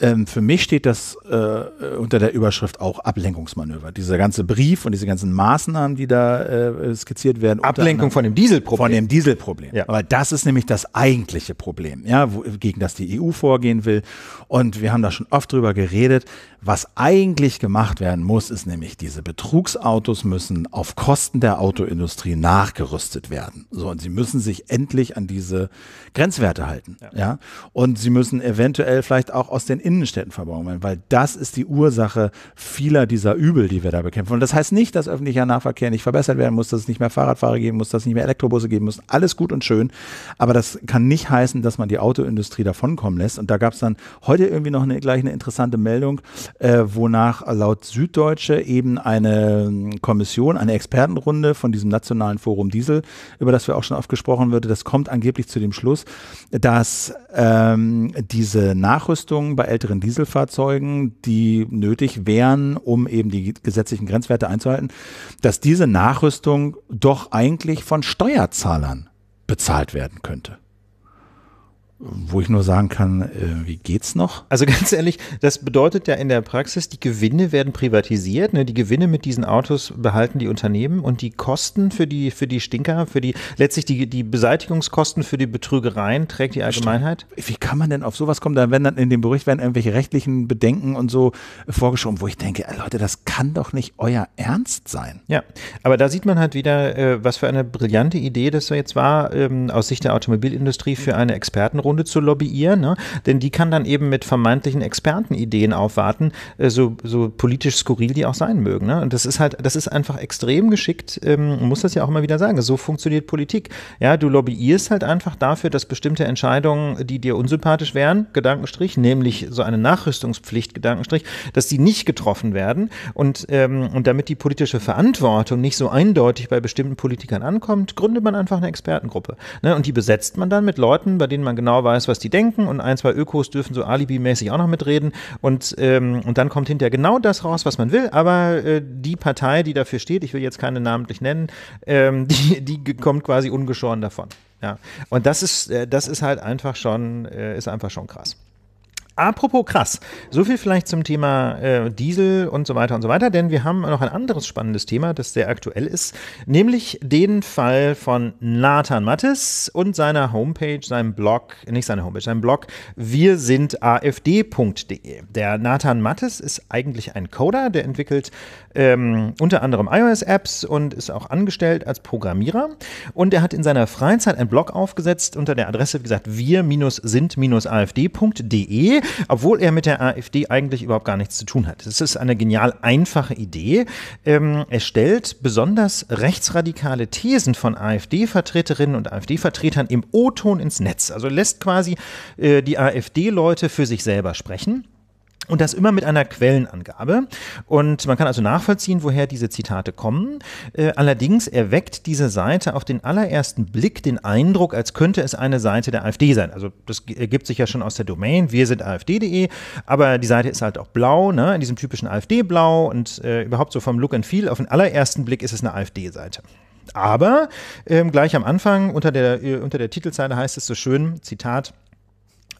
Ähm, für mich steht das äh, unter der Überschrift auch Ablenkungsmanöver. Dieser ganze Brief und diese ganzen Maßnahmen, die da äh, skizziert werden. Ablenkung von dem Dieselproblem. Von dem Dieselproblem. Ja. Aber das ist nämlich das eigentliche Problem, ja, wo, gegen das die EU vorgehen will. Und wir haben da schon oft drüber geredet. Was eigentlich gemacht werden muss, ist nämlich, diese Betrugsautos müssen auf Kosten der Autoindustrie nachgerüstet werden. So, und sie müssen sich endlich an diese Grenzwerte halten. Ja. ja? Und sie müssen eventuell vielleicht auch aus den Innenstädten verbauen werden, weil das ist die Ursache vieler dieser Übel, die wir da bekämpfen. Und das heißt nicht, dass öffentlicher Nahverkehr nicht verbessert werden muss, dass es nicht mehr Fahrradfahrer geben muss, dass es nicht mehr Elektrobusse geben muss. Alles gut und schön. Aber das kann nicht heißen, dass man die Autoindustrie davonkommen lässt. Und da gab es dann heute irgendwie noch eine, gleich eine interessante Meldung, äh, wonach laut Süddeutsche eben eine Kommission, eine Expertenrunde von diesem nationalen Forum Diesel, über das wir auch schon oft gesprochen wird, das kommt angeblich zu dem Schluss, dass ähm, diese Nachrüstung bei älteren Dieselfahrzeugen, die nötig wären, um eben die gesetzlichen Grenzwerte einzuhalten, dass diese Nachrüstung doch eigentlich von Steuerzahlern bezahlt werden könnte wo ich nur sagen kann, äh, wie geht's noch? Also ganz ehrlich, das bedeutet ja in der Praxis, die Gewinne werden privatisiert. Ne? Die Gewinne mit diesen Autos behalten die Unternehmen und die Kosten für die, für die Stinker, für die, letztlich die, die Beseitigungskosten für die Betrügereien trägt die Allgemeinheit. Wie kann man denn auf sowas kommen? Da werden dann in dem Bericht werden irgendwelche rechtlichen Bedenken und so äh, vorgeschoben, wo ich denke, äh, Leute, das kann doch nicht euer Ernst sein. Ja, aber da sieht man halt wieder, äh, was für eine brillante Idee das jetzt war, ähm, aus Sicht der Automobilindustrie für eine Experten Runde zu lobbyieren, ne? denn die kann dann eben mit vermeintlichen Expertenideen aufwarten, äh, so, so politisch skurril die auch sein mögen. Ne? Und das ist halt, das ist einfach extrem geschickt, ähm, muss das ja auch immer wieder sagen. So funktioniert Politik. Ja, du lobbyierst halt einfach dafür, dass bestimmte Entscheidungen, die dir unsympathisch wären, Gedankenstrich, nämlich so eine Nachrüstungspflicht, Gedankenstrich, dass die nicht getroffen werden und, ähm, und damit die politische Verantwortung nicht so eindeutig bei bestimmten Politikern ankommt, gründet man einfach eine Expertengruppe. Ne? Und die besetzt man dann mit Leuten, bei denen man genau genau weiß, was die denken und ein, zwei Ökos dürfen so alibimäßig auch noch mitreden und, ähm, und dann kommt hinterher genau das raus, was man will, aber äh, die Partei, die dafür steht, ich will jetzt keine namentlich nennen, ähm, die, die kommt quasi ungeschoren davon. Ja. Und das ist, äh, das ist halt einfach schon, äh, ist einfach schon krass. Apropos krass, so viel vielleicht zum Thema äh, Diesel und so weiter und so weiter, denn wir haben noch ein anderes spannendes Thema, das sehr aktuell ist, nämlich den Fall von Nathan Mattes und seiner Homepage, seinem Blog, nicht seiner Homepage, seinem Blog wir sind afd.de. Der Nathan Mattes ist eigentlich ein Coder, der entwickelt ähm, unter anderem iOS-Apps und ist auch angestellt als Programmierer und er hat in seiner Freizeit einen Blog aufgesetzt unter der Adresse, wie gesagt, wir-sind-afd.de obwohl er mit der AfD eigentlich überhaupt gar nichts zu tun hat. Es ist eine genial einfache Idee. Ähm, er stellt besonders rechtsradikale Thesen von AfD-Vertreterinnen und AfD-Vertretern im O-Ton ins Netz. Also lässt quasi äh, die AfD-Leute für sich selber sprechen. Und das immer mit einer Quellenangabe. Und man kann also nachvollziehen, woher diese Zitate kommen. Äh, allerdings erweckt diese Seite auf den allerersten Blick den Eindruck, als könnte es eine Seite der AfD sein. Also das ergibt sich ja schon aus der Domain, wir sind afd.de, aber die Seite ist halt auch blau, ne? in diesem typischen AfD-Blau und äh, überhaupt so vom Look and Feel. Auf den allerersten Blick ist es eine AfD-Seite. Aber ähm, gleich am Anfang unter der, äh, unter der Titelzeile heißt es so schön, Zitat,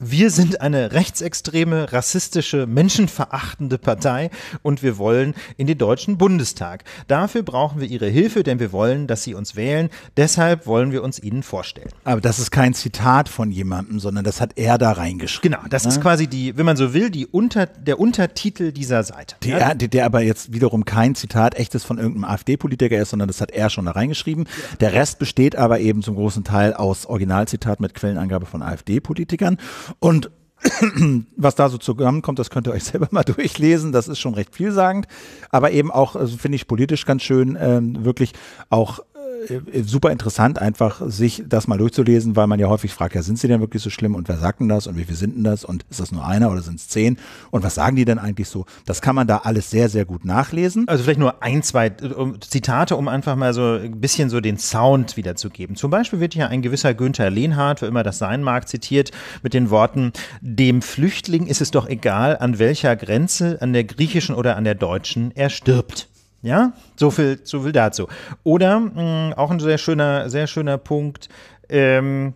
wir sind eine rechtsextreme, rassistische, menschenverachtende Partei und wir wollen in den Deutschen Bundestag. Dafür brauchen wir Ihre Hilfe, denn wir wollen, dass Sie uns wählen. Deshalb wollen wir uns Ihnen vorstellen. Aber das ist kein Zitat von jemandem, sondern das hat er da reingeschrieben. Genau, das ne? ist quasi die, wenn man so will, die Unter, der Untertitel dieser Seite. Der, der aber jetzt wiederum kein Zitat echtes von irgendeinem AfD-Politiker ist, sondern das hat er schon da reingeschrieben. Der Rest besteht aber eben zum großen Teil aus Originalzitat mit Quellenangabe von AfD-Politikern. Und was da so zusammenkommt, das könnt ihr euch selber mal durchlesen. Das ist schon recht vielsagend, aber eben auch, also finde ich politisch ganz schön, ähm, wirklich auch äh, super interessant, einfach sich das mal durchzulesen, weil man ja häufig fragt, ja, sind sie denn wirklich so schlimm und wer sagt denn das und wie viel sind denn das und ist das nur einer oder sind es zehn und was sagen die denn eigentlich so? Das kann man da alles sehr, sehr gut nachlesen. Also vielleicht nur ein, zwei Zitate, um einfach mal so ein bisschen so den Sound wiederzugeben. Zum Beispiel wird hier ein gewisser Günther Lehnhardt, wer immer das sein mag, zitiert mit den Worten, dem Flüchtling ist es doch egal, an welcher Grenze, an der griechischen oder an der deutschen, er stirbt. Ja, so viel, so viel dazu. Oder mh, mm, auch ein sehr schöner, sehr schöner Punkt. Ähm,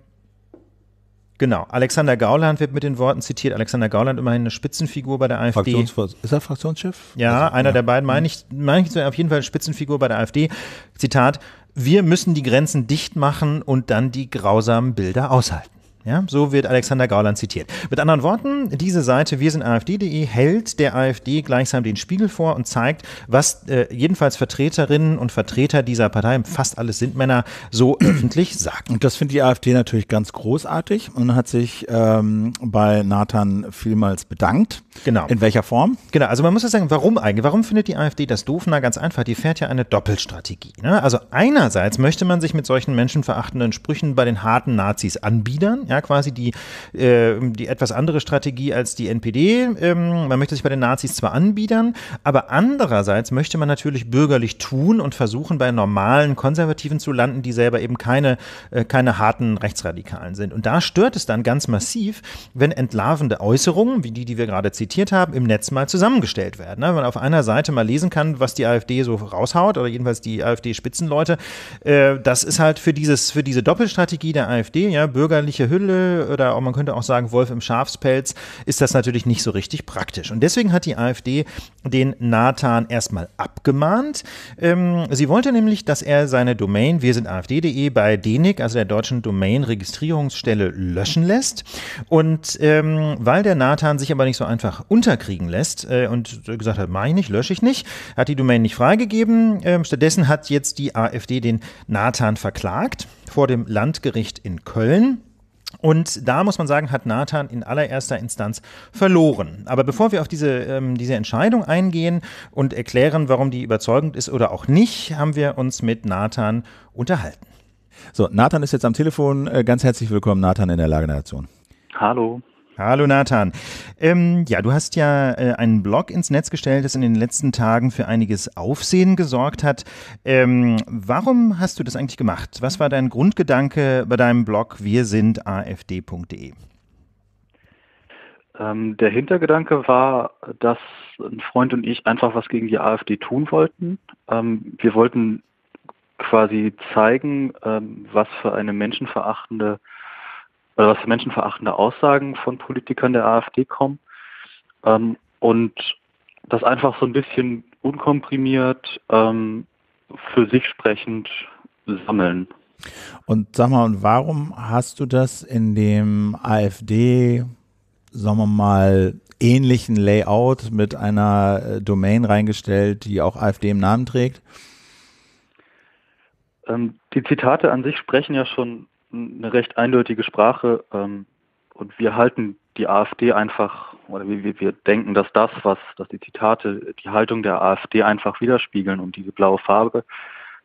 Genau. Alexander Gauland wird mit den Worten zitiert. Alexander Gauland, immerhin eine Spitzenfigur bei der AfD. Ist er Fraktionschef? Ja, also, einer ja. der beiden, meine ich, meine ich auf jeden Fall Spitzenfigur bei der AfD. Zitat, wir müssen die Grenzen dicht machen und dann die grausamen Bilder aushalten. Ja, so wird Alexander Gauland zitiert. Mit anderen Worten, diese Seite wir sind AfD.de hält der AfD gleichsam den Spiegel vor und zeigt, was äh, jedenfalls Vertreterinnen und Vertreter dieser Partei, fast alles sind Männer, so öffentlich sagen. Und das findet die AfD natürlich ganz großartig und hat sich ähm, bei Nathan vielmals bedankt. Genau. In welcher Form? Genau, also man muss ja sagen, warum eigentlich? Warum findet die AfD das doof? Na, ganz einfach, die fährt ja eine Doppelstrategie. Ne? Also einerseits möchte man sich mit solchen menschenverachtenden Sprüchen bei den harten Nazis anbiedern, ja quasi die, äh, die etwas andere Strategie als die NPD. Ähm, man möchte sich bei den Nazis zwar anbiedern, aber andererseits möchte man natürlich bürgerlich tun und versuchen, bei normalen Konservativen zu landen, die selber eben keine, äh, keine harten Rechtsradikalen sind. Und da stört es dann ganz massiv, wenn entlarvende Äußerungen, wie die, die wir gerade zitiert haben, im Netz mal zusammengestellt werden. Ne? Wenn man auf einer Seite mal lesen kann, was die AfD so raushaut, oder jedenfalls die AfD-Spitzenleute, äh, das ist halt für, dieses, für diese Doppelstrategie der AfD, ja, bürgerliche Höhe Hülle oder auch, man könnte auch sagen Wolf im Schafspelz, ist das natürlich nicht so richtig praktisch. Und deswegen hat die AfD den Nathan erstmal abgemahnt. Ähm, sie wollte nämlich, dass er seine Domain wir sind afd.de bei DENIC, also der deutschen Domain-Registrierungsstelle, löschen lässt. Und ähm, weil der Nathan sich aber nicht so einfach unterkriegen lässt äh, und gesagt hat, mache ich nicht, lösche ich nicht, hat die Domain nicht freigegeben. Ähm, stattdessen hat jetzt die AfD den Nathan verklagt vor dem Landgericht in Köln. Und da muss man sagen, hat Nathan in allererster Instanz verloren. Aber bevor wir auf diese, ähm, diese Entscheidung eingehen und erklären, warum die überzeugend ist oder auch nicht, haben wir uns mit Nathan unterhalten. So, Nathan ist jetzt am Telefon. Äh, ganz herzlich willkommen, Nathan in der Lage der Nation. Hallo. Hallo Nathan. Ähm, ja, du hast ja äh, einen Blog ins Netz gestellt, das in den letzten Tagen für einiges Aufsehen gesorgt hat. Ähm, warum hast du das eigentlich gemacht? Was war dein Grundgedanke bei deinem Blog wir sind afd.de? Ähm, der Hintergedanke war, dass ein Freund und ich einfach was gegen die AfD tun wollten. Ähm, wir wollten quasi zeigen, ähm, was für eine menschenverachtende äh, oder was für menschenverachtende Aussagen von Politikern der AfD kommen. Ähm, und das einfach so ein bisschen unkomprimiert ähm, für sich sprechend sammeln. Und sag mal, und warum hast du das in dem AfD, sagen wir mal, ähnlichen Layout mit einer äh, Domain reingestellt, die auch AfD im Namen trägt? Ähm, die Zitate an sich sprechen ja schon eine recht eindeutige Sprache ähm, und wir halten die AfD einfach, oder wir, wir denken, dass das, was, dass die Zitate die Haltung der AfD einfach widerspiegeln und diese blaue Farbe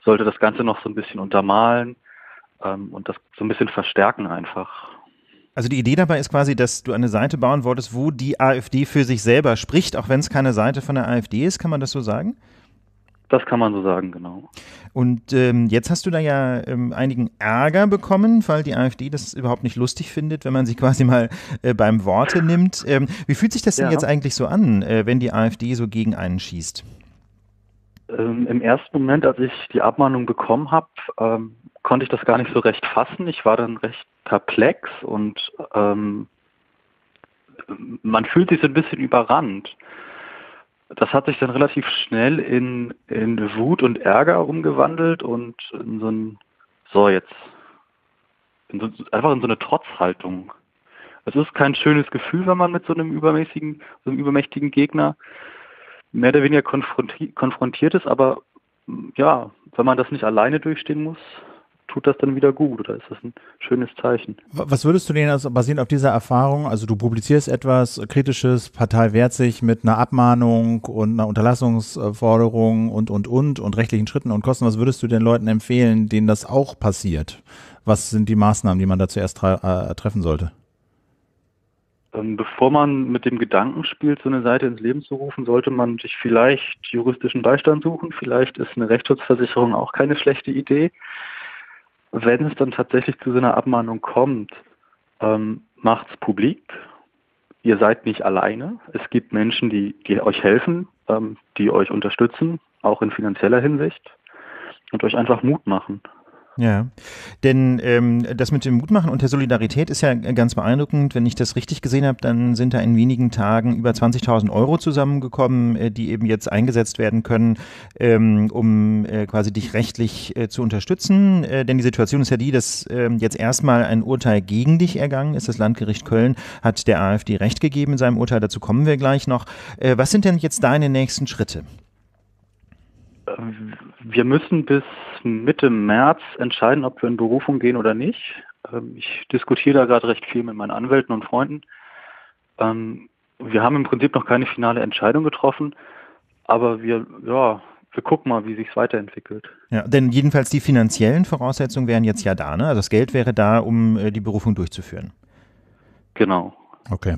sollte das Ganze noch so ein bisschen untermalen ähm, und das so ein bisschen verstärken einfach. Also die Idee dabei ist quasi, dass du eine Seite bauen wolltest, wo die AfD für sich selber spricht, auch wenn es keine Seite von der AfD ist, kann man das so sagen? Das kann man so sagen, genau. Und ähm, jetzt hast du da ja ähm, einigen Ärger bekommen, weil die AfD das überhaupt nicht lustig findet, wenn man sie quasi mal äh, beim Worte nimmt. Ähm, wie fühlt sich das ja. denn jetzt eigentlich so an, äh, wenn die AfD so gegen einen schießt? Ähm, Im ersten Moment, als ich die Abmahnung bekommen habe, ähm, konnte ich das gar nicht so recht fassen. Ich war dann recht perplex und ähm, man fühlt sich so ein bisschen überrannt das hat sich dann relativ schnell in, in Wut und Ärger umgewandelt und in so ein, so jetzt, in so, einfach in so eine Trotzhaltung. Es ist kein schönes Gefühl, wenn man mit so einem übermäßigen, so einem übermächtigen Gegner mehr oder weniger konfrontiert ist, aber ja, wenn man das nicht alleine durchstehen muss, tut das dann wieder gut oder ist das ein schönes Zeichen? Was würdest du denen also basierend auf dieser Erfahrung, also du publizierst etwas Kritisches, Partei wehrt sich mit einer Abmahnung und einer Unterlassungsforderung und, und, und und rechtlichen Schritten und Kosten, was würdest du den Leuten empfehlen, denen das auch passiert? Was sind die Maßnahmen, die man da zuerst äh, treffen sollte? Ähm, bevor man mit dem Gedanken spielt, so eine Seite ins Leben zu rufen, sollte man sich vielleicht juristischen Beistand suchen. Vielleicht ist eine Rechtsschutzversicherung auch keine schlechte Idee wenn es dann tatsächlich zu so einer Abmahnung kommt, ähm, es publik. Ihr seid nicht alleine. Es gibt Menschen, die, die euch helfen, ähm, die euch unterstützen, auch in finanzieller Hinsicht und euch einfach Mut machen. Ja, denn ähm, das mit dem Mutmachen und der Solidarität ist ja ganz beeindruckend. Wenn ich das richtig gesehen habe, dann sind da in wenigen Tagen über 20.000 Euro zusammengekommen, äh, die eben jetzt eingesetzt werden können, ähm, um äh, quasi dich rechtlich äh, zu unterstützen. Äh, denn die Situation ist ja die, dass ähm, jetzt erstmal ein Urteil gegen dich ergangen ist. Das Landgericht Köln hat der AfD Recht gegeben in seinem Urteil. Dazu kommen wir gleich noch. Äh, was sind denn jetzt deine nächsten Schritte? Äh, wir müssen bis Mitte März entscheiden, ob wir in Berufung gehen oder nicht. Ähm, ich diskutiere da gerade recht viel mit meinen Anwälten und Freunden. Ähm, wir haben im Prinzip noch keine finale Entscheidung getroffen, aber wir, ja, wir gucken mal, wie sich es weiterentwickelt. Ja, denn jedenfalls die finanziellen Voraussetzungen wären jetzt ja da, ne? Also das Geld wäre da, um äh, die Berufung durchzuführen. Genau. Okay.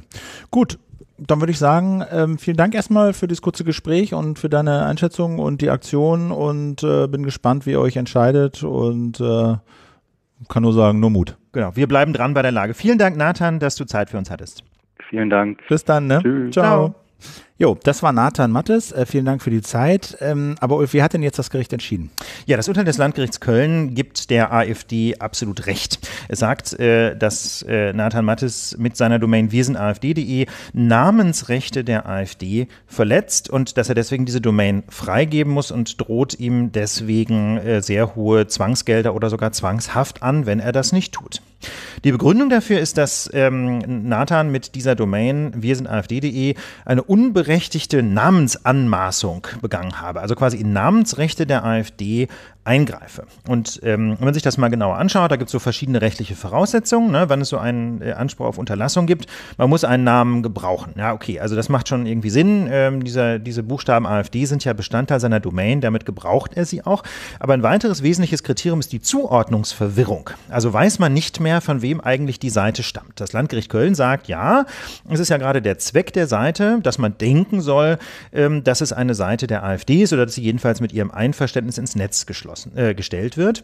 Gut, dann würde ich sagen, ähm, vielen Dank erstmal für das kurze Gespräch und für deine Einschätzung und die Aktion und äh, bin gespannt, wie ihr euch entscheidet und äh, kann nur sagen, nur Mut. Genau, wir bleiben dran bei der Lage. Vielen Dank, Nathan, dass du Zeit für uns hattest. Vielen Dank. Bis dann, ne? Tschüss. Ciao. Ciao. Jo, das war Nathan Mattes. Äh, vielen Dank für die Zeit. Ähm, aber Ulf, wie hat denn jetzt das Gericht entschieden? Ja, das Urteil des Landgerichts Köln gibt der AfD absolut recht. Es sagt, äh, dass äh, Nathan Mattes mit seiner Domain wiesenafd.de Namensrechte der AfD verletzt und dass er deswegen diese Domain freigeben muss und droht ihm deswegen äh, sehr hohe Zwangsgelder oder sogar Zwangshaft an, wenn er das nicht tut. Die Begründung dafür ist, dass ähm, Nathan mit dieser Domain wir sind AfD.de eine unberechtigte Namensanmaßung begangen habe. Also quasi in Namensrechte der AfD eingreife. Und ähm, wenn man sich das mal genauer anschaut, da gibt es so verschiedene rechtliche Voraussetzungen, ne, wann es so einen äh, Anspruch auf Unterlassung gibt. Man muss einen Namen gebrauchen. Ja, okay, also das macht schon irgendwie Sinn. Ähm, dieser, diese Buchstaben AfD sind ja Bestandteil seiner Domain, damit gebraucht er sie auch. Aber ein weiteres wesentliches Kriterium ist die Zuordnungsverwirrung. Also weiß man nicht mehr, von wem eigentlich die Seite stammt. Das Landgericht Köln sagt, ja, es ist ja gerade der Zweck der Seite, dass man denken soll, ähm, dass es eine Seite der AfD ist oder dass sie jedenfalls mit ihrem Einverständnis ins Netz geschlossen geschlossen, äh, gestellt wird.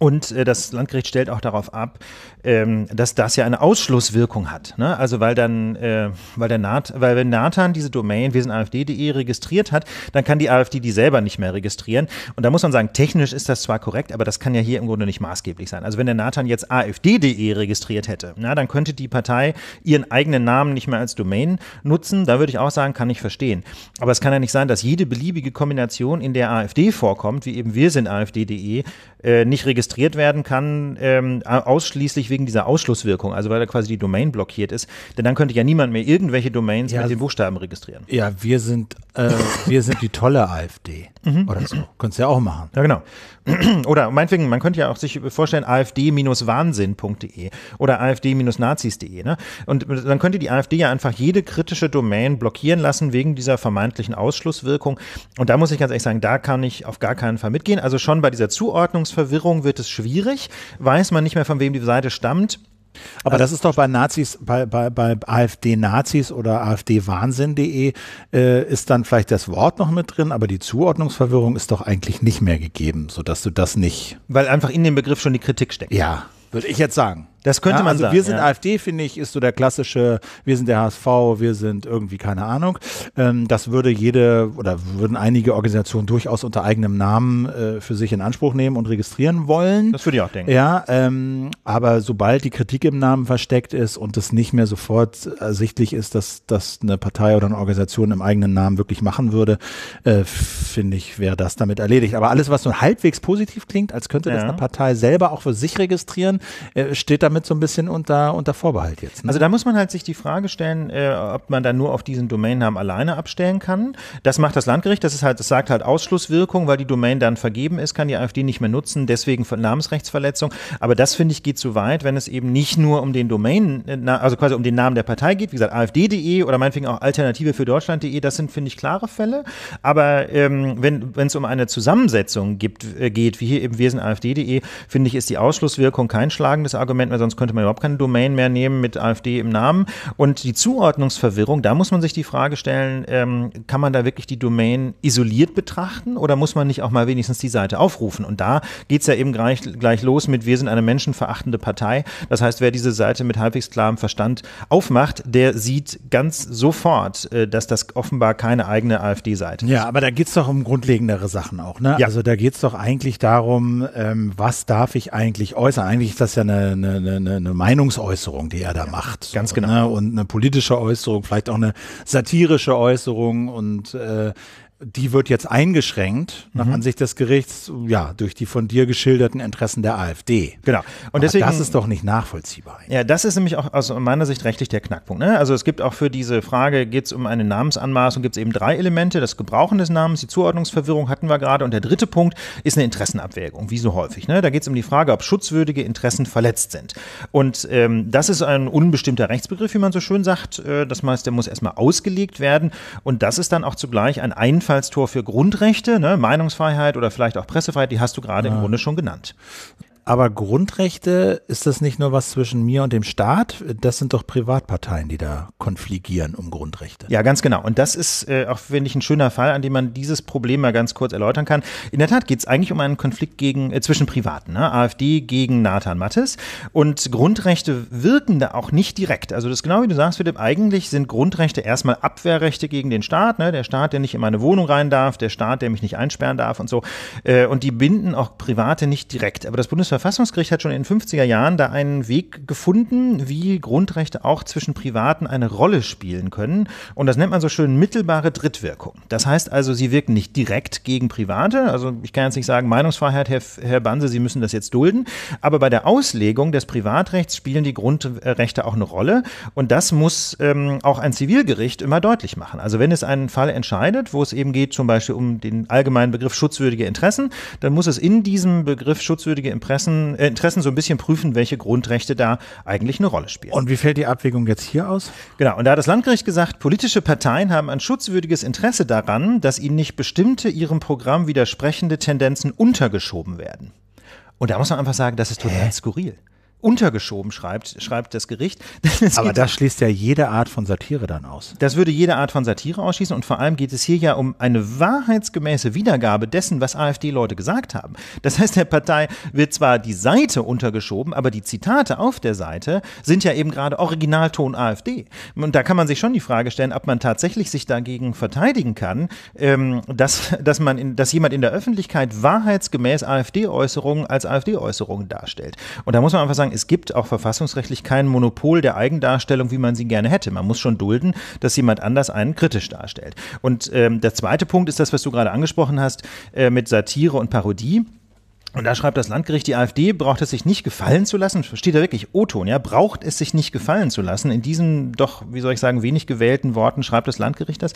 Und äh, das Landgericht stellt auch darauf ab, ähm, dass das ja eine Ausschlusswirkung hat. Ne? Also weil dann, äh, weil der Nat, weil wenn Nathan diese Domain wesenafd.de registriert hat, dann kann die AfD die selber nicht mehr registrieren. Und da muss man sagen, technisch ist das zwar korrekt, aber das kann ja hier im Grunde nicht maßgeblich sein. Also wenn der Nathan jetzt afd.de registriert hätte, na, dann könnte die Partei ihren eigenen Namen nicht mehr als Domain nutzen. Da würde ich auch sagen, kann ich verstehen. Aber es kann ja nicht sein, dass jede beliebige Kombination, in der AfD vorkommt, wie eben wir sind afd.de, äh, nicht registriert registriert werden kann, ähm, ausschließlich wegen dieser Ausschlusswirkung, also weil da quasi die Domain blockiert ist. Denn dann könnte ja niemand mehr irgendwelche Domains ja, mit den also Buchstaben registrieren. Ja, wir sind, äh, wir sind die tolle AfD. Mhm. Oder so. Könntest du ja auch machen. Ja, genau. Oder meinetwegen, man könnte ja auch sich vorstellen, afd-wahnsinn.de oder afd-nazis.de. Ne? Und dann könnte die AfD ja einfach jede kritische Domain blockieren lassen wegen dieser vermeintlichen Ausschlusswirkung. Und da muss ich ganz ehrlich sagen, da kann ich auf gar keinen Fall mitgehen. Also schon bei dieser Zuordnungsverwirrung wird es schwierig. Weiß man nicht mehr, von wem die Seite stammt aber also, das ist doch bei Nazis, bei, bei, bei AfD-Nazis oder AfD-Wahnsinn.de äh, ist dann vielleicht das Wort noch mit drin, aber die Zuordnungsverwirrung ist doch eigentlich nicht mehr gegeben, sodass du das nicht. Weil einfach in dem Begriff schon die Kritik steckt. Ja, würde ich jetzt sagen. Das könnte ja, man also sagen. Wir sind ja. AfD, finde ich, ist so der klassische, wir sind der HSV, wir sind irgendwie, keine Ahnung. Ähm, das würde jede oder würden einige Organisationen durchaus unter eigenem Namen äh, für sich in Anspruch nehmen und registrieren wollen. Das würde ich auch denken. Ja, ähm, aber sobald die Kritik im Namen versteckt ist und es nicht mehr sofort ersichtlich ist, dass das eine Partei oder eine Organisation im eigenen Namen wirklich machen würde, äh, finde ich, wäre das damit erledigt. Aber alles, was so halbwegs positiv klingt, als könnte ja. das eine Partei selber auch für sich registrieren, äh, steht da damit so ein bisschen unter, unter Vorbehalt jetzt. Ne? Also da muss man halt sich die Frage stellen, äh, ob man dann nur auf diesen Domainnamen alleine abstellen kann. Das macht das Landgericht, das ist halt, das sagt halt Ausschlusswirkung, weil die Domain dann vergeben ist, kann die AfD nicht mehr nutzen, deswegen Namensrechtsverletzung. Aber das finde ich geht zu weit, wenn es eben nicht nur um den Domain, äh, also quasi um den Namen der Partei geht, wie gesagt, AfD.de oder meinetwegen auch Alternative für Deutschland.de, das sind, finde ich, klare Fälle. Aber ähm, wenn es um eine Zusammensetzung gibt, äh, geht, wie hier im Wesen AfD.de, finde ich, ist die Ausschlusswirkung kein schlagendes Argument mehr, sonst könnte man überhaupt keine Domain mehr nehmen mit AfD im Namen. Und die Zuordnungsverwirrung, da muss man sich die Frage stellen, ähm, kann man da wirklich die Domain isoliert betrachten oder muss man nicht auch mal wenigstens die Seite aufrufen? Und da geht es ja eben gleich, gleich los mit, wir sind eine menschenverachtende Partei. Das heißt, wer diese Seite mit halbwegs klarem Verstand aufmacht, der sieht ganz sofort, äh, dass das offenbar keine eigene AfD-Seite ist. Ja, aber da geht es doch um grundlegendere Sachen auch. Ne? Ja. Also da geht es doch eigentlich darum, ähm, was darf ich eigentlich äußern? Eigentlich ist das ja eine, eine, eine eine, eine, Meinungsäußerung, die er da ja, macht. Ganz so, genau. Ne? Und eine politische Äußerung, vielleicht auch eine satirische Äußerung und äh, die wird jetzt eingeschränkt nach mhm. Ansicht des Gerichts, ja, durch die von dir geschilderten Interessen der AfD. Genau. Und deswegen, das ist doch nicht nachvollziehbar. Eigentlich. Ja, das ist nämlich auch aus meiner Sicht rechtlich der Knackpunkt. Ne? Also es gibt auch für diese Frage, geht es um eine Namensanmaßung, gibt es eben drei Elemente. Das Gebrauchen des Namens, die Zuordnungsverwirrung hatten wir gerade. Und der dritte Punkt ist eine Interessenabwägung, wie so häufig. Ne? Da geht es um die Frage, ob schutzwürdige Interessen verletzt sind. Und ähm, das ist ein unbestimmter Rechtsbegriff, wie man so schön sagt. Äh, das heißt, der muss erstmal ausgelegt werden. Und das ist dann auch zugleich ein einfacher Einfallstor für Grundrechte, ne, Meinungsfreiheit oder vielleicht auch Pressefreiheit, die hast du gerade ja. im Grunde schon genannt. Aber Grundrechte, ist das nicht nur was zwischen mir und dem Staat? Das sind doch Privatparteien, die da konfligieren um Grundrechte. Ja, ganz genau. Und das ist äh, auch, finde ich, ein schöner Fall, an dem man dieses Problem mal ganz kurz erläutern kann. In der Tat geht es eigentlich um einen Konflikt gegen, äh, zwischen Privaten, ne? AfD gegen Nathan Mattes. Und Grundrechte wirken da auch nicht direkt. Also das ist genau wie du sagst, Philipp, eigentlich sind Grundrechte erstmal Abwehrrechte gegen den Staat. Ne? Der Staat, der nicht in meine Wohnung rein darf, der Staat, der mich nicht einsperren darf und so. Äh, und die binden auch Private nicht direkt. Aber das Bundesverfassungsgericht Bundesverfassungsgericht hat schon in den 50er Jahren da einen Weg gefunden, wie Grundrechte auch zwischen Privaten eine Rolle spielen können. Und das nennt man so schön mittelbare Drittwirkung. Das heißt also, sie wirken nicht direkt gegen Private. Also ich kann jetzt nicht sagen, Meinungsfreiheit, Herr, Herr Banse, Sie müssen das jetzt dulden. Aber bei der Auslegung des Privatrechts spielen die Grundrechte auch eine Rolle. Und das muss ähm, auch ein Zivilgericht immer deutlich machen. Also wenn es einen Fall entscheidet, wo es eben geht, zum Beispiel um den allgemeinen Begriff schutzwürdige Interessen, dann muss es in diesem Begriff schutzwürdige Interessen Interessen, äh, Interessen so ein bisschen prüfen, welche Grundrechte da eigentlich eine Rolle spielen. Und wie fällt die Abwägung jetzt hier aus? Genau, und da hat das Landgericht gesagt, politische Parteien haben ein schutzwürdiges Interesse daran, dass ihnen nicht bestimmte ihrem Programm widersprechende Tendenzen untergeschoben werden. Und da muss man einfach sagen, das ist total Hä? skurril untergeschoben schreibt, schreibt das Gericht. Das Aber das schließt ja jede Art von Satire dann aus. Das würde jede Art von Satire ausschließen und vor allem geht es hier ja um eine wahrheitsgemäße Wiedergabe dessen, was AfD-Leute gesagt haben. Das heißt, der Partei wird zwar die Seite untergeschoben, aber die Zitate auf der Seite sind ja eben gerade Originalton AfD. Und da kann man sich schon die Frage stellen, ob man tatsächlich sich dagegen verteidigen kann, ähm, dass, dass, man in, dass jemand in der Öffentlichkeit wahrheitsgemäß AfD-Äußerungen als AfD-Äußerungen darstellt. Und da muss man einfach sagen, sagen, es gibt auch verfassungsrechtlich kein Monopol der Eigendarstellung, wie man sie gerne hätte. Man muss schon dulden, dass jemand anders einen kritisch darstellt. Und ähm, der zweite Punkt ist das, was du gerade angesprochen hast, äh, mit Satire und Parodie. Und da schreibt das Landgericht, die AfD braucht es sich nicht gefallen zu lassen, steht da wirklich O-Ton, ja, braucht es sich nicht gefallen zu lassen. In diesen doch, wie soll ich sagen, wenig gewählten Worten schreibt das Landgericht das.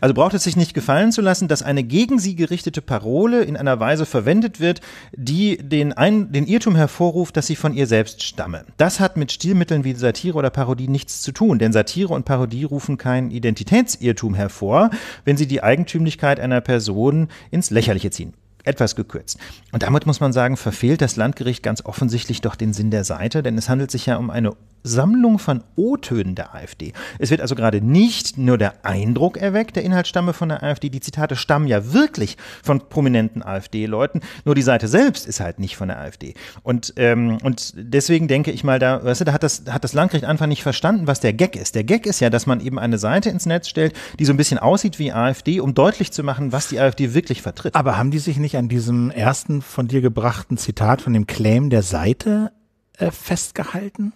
Also braucht es sich nicht gefallen zu lassen, dass eine gegen sie gerichtete Parole in einer Weise verwendet wird, die den, Ein den Irrtum hervorruft, dass sie von ihr selbst stamme. Das hat mit Stilmitteln wie Satire oder Parodie nichts zu tun, denn Satire und Parodie rufen keinen Identitätsirrtum hervor, wenn sie die Eigentümlichkeit einer Person ins Lächerliche ziehen etwas gekürzt. Und damit muss man sagen, verfehlt das Landgericht ganz offensichtlich doch den Sinn der Seite, denn es handelt sich ja um eine Sammlung von O-Tönen der AfD. Es wird also gerade nicht nur der Eindruck erweckt, der Inhalt stamme von der AfD. Die Zitate stammen ja wirklich von prominenten AfD-Leuten. Nur die Seite selbst ist halt nicht von der AfD. Und, ähm, und deswegen denke ich mal, da, weißt du, da hat das, hat das Landgericht einfach nicht verstanden, was der Gag ist. Der Gag ist ja, dass man eben eine Seite ins Netz stellt, die so ein bisschen aussieht wie AfD, um deutlich zu machen, was die AfD wirklich vertritt. Aber haben die sich nicht an diesem ersten von dir gebrachten Zitat von dem Claim der Seite äh, festgehalten.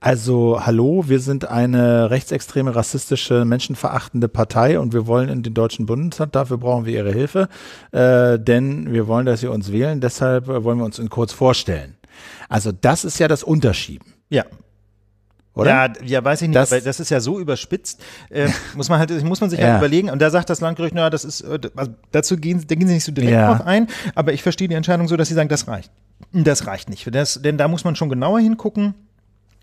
Also, hallo, wir sind eine rechtsextreme, rassistische, menschenverachtende Partei und wir wollen in den Deutschen Bundestag. Dafür brauchen wir Ihre Hilfe, äh, denn wir wollen, dass Sie uns wählen. Deshalb äh, wollen wir uns in kurz vorstellen. Also, das ist ja das Unterschieben. Ja, oder? Ja, ja, weiß ich nicht, das, aber das ist ja so überspitzt. Äh, muss man halt, muss man sich halt ja. halt überlegen. Und da sagt das Landgericht, naja, das ist, äh, also dazu gehen, da gehen sie nicht so direkt ja. drauf ein. Aber ich verstehe die Entscheidung so, dass sie sagen, das reicht. Das reicht nicht. Das, denn da muss man schon genauer hingucken.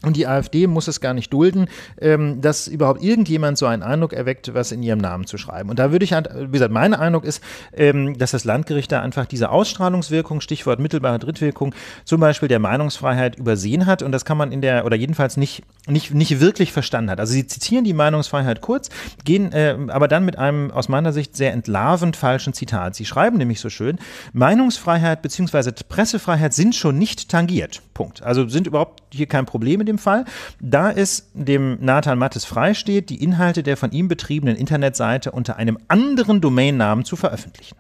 Und die AfD muss es gar nicht dulden, ähm, dass überhaupt irgendjemand so einen Eindruck erweckt, was in ihrem Namen zu schreiben. Und da würde ich, halt, wie gesagt, mein Eindruck ist, ähm, dass das Landgericht da einfach diese Ausstrahlungswirkung, Stichwort mittelbare Drittwirkung, zum Beispiel der Meinungsfreiheit übersehen hat. Und das kann man in der, oder jedenfalls nicht, nicht, nicht wirklich verstanden hat. Also sie zitieren die Meinungsfreiheit kurz, gehen äh, aber dann mit einem aus meiner Sicht sehr entlarvend falschen Zitat. Sie schreiben nämlich so schön, Meinungsfreiheit bzw. Pressefreiheit sind schon nicht tangiert. Punkt. Also sind überhaupt hier kein Problem in dem Fall. Da es dem Nathan Mattes freisteht, die Inhalte der von ihm betriebenen Internetseite unter einem anderen Domainnamen zu veröffentlichen.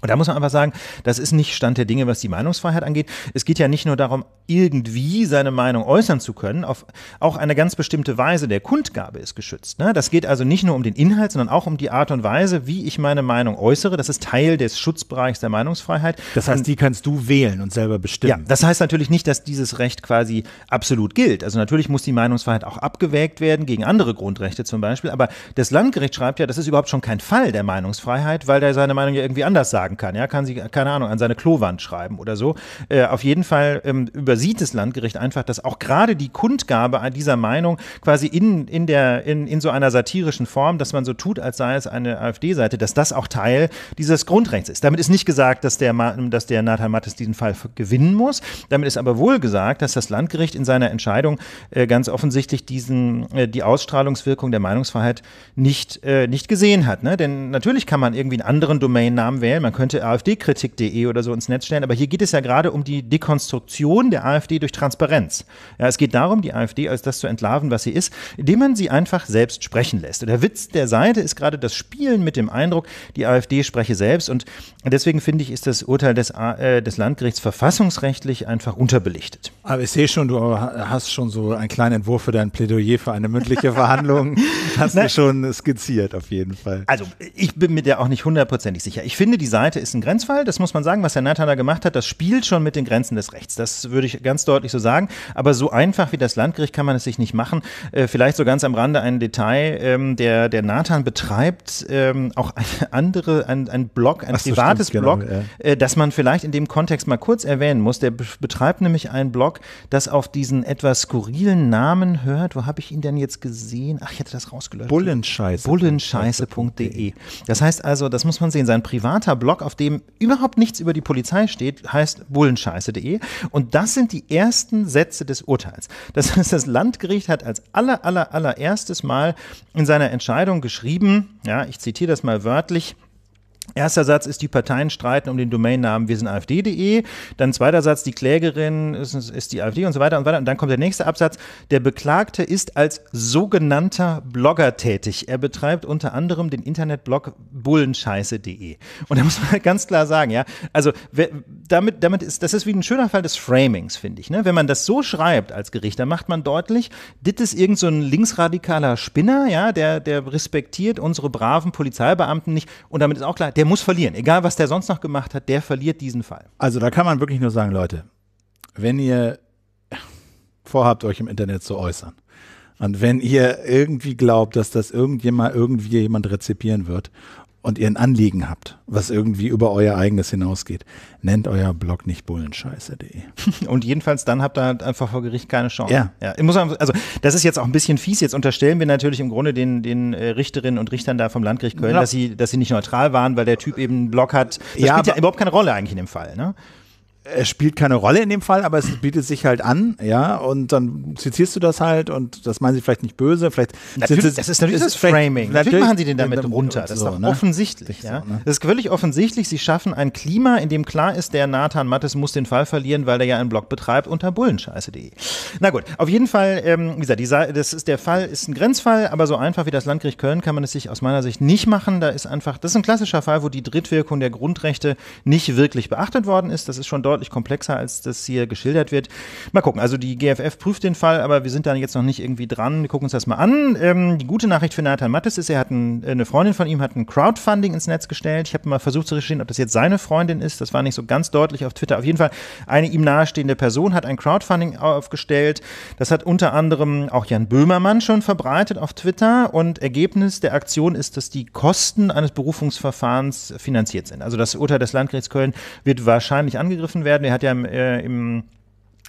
Und da muss man einfach sagen, das ist nicht Stand der Dinge, was die Meinungsfreiheit angeht. Es geht ja nicht nur darum, irgendwie seine Meinung äußern zu können, auf, auch eine ganz bestimmte Weise der Kundgabe ist geschützt. Ne? Das geht also nicht nur um den Inhalt, sondern auch um die Art und Weise, wie ich meine Meinung äußere. Das ist Teil des Schutzbereichs der Meinungsfreiheit. Das heißt, ähm, die kannst du wählen und selber bestimmen. Ja, das heißt natürlich nicht, dass dieses Recht quasi absolut gilt. Also natürlich muss die Meinungsfreiheit auch abgewägt werden gegen andere Grundrechte zum Beispiel. Aber das Landgericht schreibt ja, das ist überhaupt schon kein Fall der Meinungsfreiheit, weil der seine Meinung ja irgendwie anders sagt eintragen kann. Ja, kann sie, keine Ahnung, an seine Klowand schreiben oder so. Äh, auf jeden Fall ähm, übersieht das Landgericht einfach, dass auch gerade die Kundgabe dieser Meinung quasi in, in, der, in, in so einer satirischen Form, dass man so tut, als sei es eine AfD-Seite, dass das auch Teil dieses Grundrechts ist. Damit ist nicht gesagt, dass der, dass der Nathan Mattes diesen Fall gewinnen muss. Damit ist aber wohl gesagt, dass das Landgericht in seiner Entscheidung äh, ganz offensichtlich diesen, äh, die Ausstrahlungswirkung der Meinungsfreiheit nicht, äh, nicht gesehen hat. Ne? Denn natürlich kann man irgendwie einen anderen Domainnamen wählen. Man könnte könnte afdkritik.de oder so ins Netz stellen. Aber hier geht es ja gerade um die Dekonstruktion der AfD durch Transparenz. Ja, es geht darum, die AfD als das zu entlarven, was sie ist, indem man sie einfach selbst sprechen lässt. der Witz der Seite ist gerade das Spielen mit dem Eindruck, die AfD spreche selbst. Und deswegen finde ich, ist das Urteil des, äh, des Landgerichts verfassungsrechtlich einfach unterbelichtet. Aber ich sehe schon, du hast schon so einen kleinen Entwurf für dein Plädoyer für eine mündliche Verhandlung. hast du schon skizziert, auf jeden Fall. Also, ich bin mir da auch nicht hundertprozentig sicher. Ich finde die Seite Seite ist ein Grenzfall, das muss man sagen, was Herr Nathan da gemacht hat, das spielt schon mit den Grenzen des Rechts. Das würde ich ganz deutlich so sagen. Aber so einfach wie das Landgericht kann man es sich nicht machen. Äh, vielleicht so ganz am Rande ein Detail, ähm, der, der Nathan betreibt ähm, auch eine andere, ein, ein Blog, ein Ach, privates so Blog, genau, ja. äh, das man vielleicht in dem Kontext mal kurz erwähnen muss. Der betreibt nämlich einen Blog, das auf diesen etwas skurrilen Namen hört. Wo habe ich ihn denn jetzt gesehen? Ach, ich hätte das rausgelöscht. Bullenscheiße. Bullenscheiße.de. E. Das heißt also, das muss man sehen, sein privater Blog Blog, auf dem überhaupt nichts über die Polizei steht, heißt bullenscheiße.de. Und das sind die ersten Sätze des Urteils. Das heißt, das Landgericht hat als aller, aller, allererstes Mal in seiner Entscheidung geschrieben, ja, ich zitiere das mal wörtlich, Erster Satz ist, die Parteien streiten um den Domainnamen wir sind AfD.de. Dann zweiter Satz, die Klägerin ist, ist, die AfD und so weiter und so weiter. Und dann kommt der nächste Absatz. Der Beklagte ist als sogenannter Blogger tätig. Er betreibt unter anderem den Internetblog bullenscheiße.de. Und da muss man ganz klar sagen, ja, also wer, damit, damit ist, das ist wie ein schöner Fall des Framings, finde ich. Ne? Wenn man das so schreibt als Gericht, dann macht man deutlich, das ist irgendein so linksradikaler Spinner, ja, der, der respektiert unsere braven Polizeibeamten nicht. Und damit ist auch klar, der muss verlieren. Egal, was der sonst noch gemacht hat, der verliert diesen Fall. Also da kann man wirklich nur sagen, Leute, wenn ihr vorhabt, euch im Internet zu äußern und wenn ihr irgendwie glaubt, dass das irgendjemand, irgendwie jemand rezipieren wird und ihr ein Anliegen habt, was irgendwie über euer eigenes hinausgeht, nennt euer Blog nicht bullenscheiße.de. Und jedenfalls dann habt ihr halt einfach vor Gericht keine Chance. Ja. ja. Ich muss also das ist jetzt auch ein bisschen fies. Jetzt unterstellen wir natürlich im Grunde den, den äh, Richterinnen und Richtern da vom Landgericht Köln, ja. dass, sie, dass sie nicht neutral waren, weil der Typ eben einen Blog hat. Das ja, spielt ja überhaupt keine Rolle eigentlich in dem Fall. Ne? es spielt keine Rolle in dem Fall, aber es bietet sich halt an, ja, und dann zitierst du das halt und das meinen sie vielleicht nicht böse, vielleicht natürlich, sie, das ist natürlich das Framing. Natürlich, natürlich machen sie den damit runter, das ist doch ne? offensichtlich, ja. So, ne? Das ist völlig offensichtlich, sie schaffen ein Klima, in dem klar ist, der Nathan Mattes muss den Fall verlieren, weil er ja einen Blog betreibt unter bullenscheiße.de. Na gut, auf jeden Fall, ähm, wie gesagt, die, das ist der Fall, ist ein Grenzfall, aber so einfach wie das Landgericht Köln kann man es sich aus meiner Sicht nicht machen, da ist einfach, das ist ein klassischer Fall, wo die Drittwirkung der Grundrechte nicht wirklich beachtet worden ist, das ist schon deutlich deutlich komplexer, als das hier geschildert wird. Mal gucken. Also die GFF prüft den Fall, aber wir sind da jetzt noch nicht irgendwie dran. Wir gucken uns das mal an. Ähm, die gute Nachricht für Nathan Mattes ist, er hat ein, äh, eine Freundin von ihm hat ein Crowdfunding ins Netz gestellt. Ich habe mal versucht zu recherchieren, ob das jetzt seine Freundin ist. Das war nicht so ganz deutlich auf Twitter. Auf jeden Fall eine ihm nahestehende Person hat ein Crowdfunding aufgestellt. Das hat unter anderem auch Jan Böhmermann schon verbreitet auf Twitter und Ergebnis der Aktion ist, dass die Kosten eines Berufungsverfahrens finanziert sind. Also das Urteil des Landgerichts Köln wird wahrscheinlich angegriffen werden werden. Er hat ja im, äh, im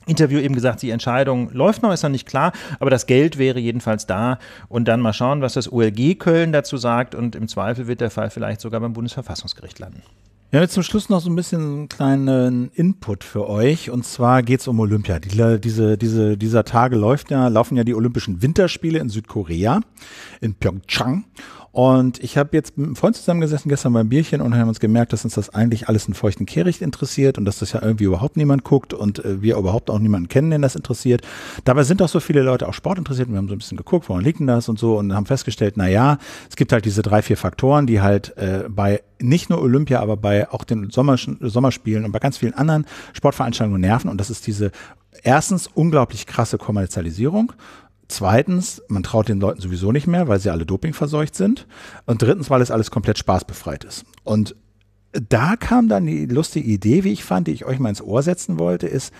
Interview eben gesagt, die Entscheidung läuft noch, ist noch nicht klar, aber das Geld wäre jedenfalls da und dann mal schauen, was das OLG Köln dazu sagt und im Zweifel wird der Fall vielleicht sogar beim Bundesverfassungsgericht landen. Ja, jetzt zum Schluss noch so ein bisschen einen kleinen Input für euch. Und zwar geht es um Olympia. Die, diese, diese, dieser Tage läuft ja, laufen ja die Olympischen Winterspiele in Südkorea, in Pyeongchang. Und ich habe jetzt mit einem Freund zusammengesessen gestern beim Bierchen und haben uns gemerkt, dass uns das eigentlich alles in feuchten Kehricht interessiert und dass das ja irgendwie überhaupt niemand guckt und äh, wir überhaupt auch niemanden kennen, den das interessiert. Dabei sind auch so viele Leute auch Sport interessiert und wir haben so ein bisschen geguckt, woran liegt denn das und so und haben festgestellt, na ja, es gibt halt diese drei, vier Faktoren, die halt äh, bei nicht nur Olympia, aber bei auch den Sommers Sommerspielen und bei ganz vielen anderen Sportveranstaltungen nerven. Und das ist diese erstens unglaublich krasse Kommerzialisierung. Zweitens, man traut den Leuten sowieso nicht mehr, weil sie alle dopingverseucht sind. Und drittens, weil es alles komplett spaßbefreit ist. Und da kam dann die lustige Idee, wie ich fand, die ich euch mal ins Ohr setzen wollte, ist,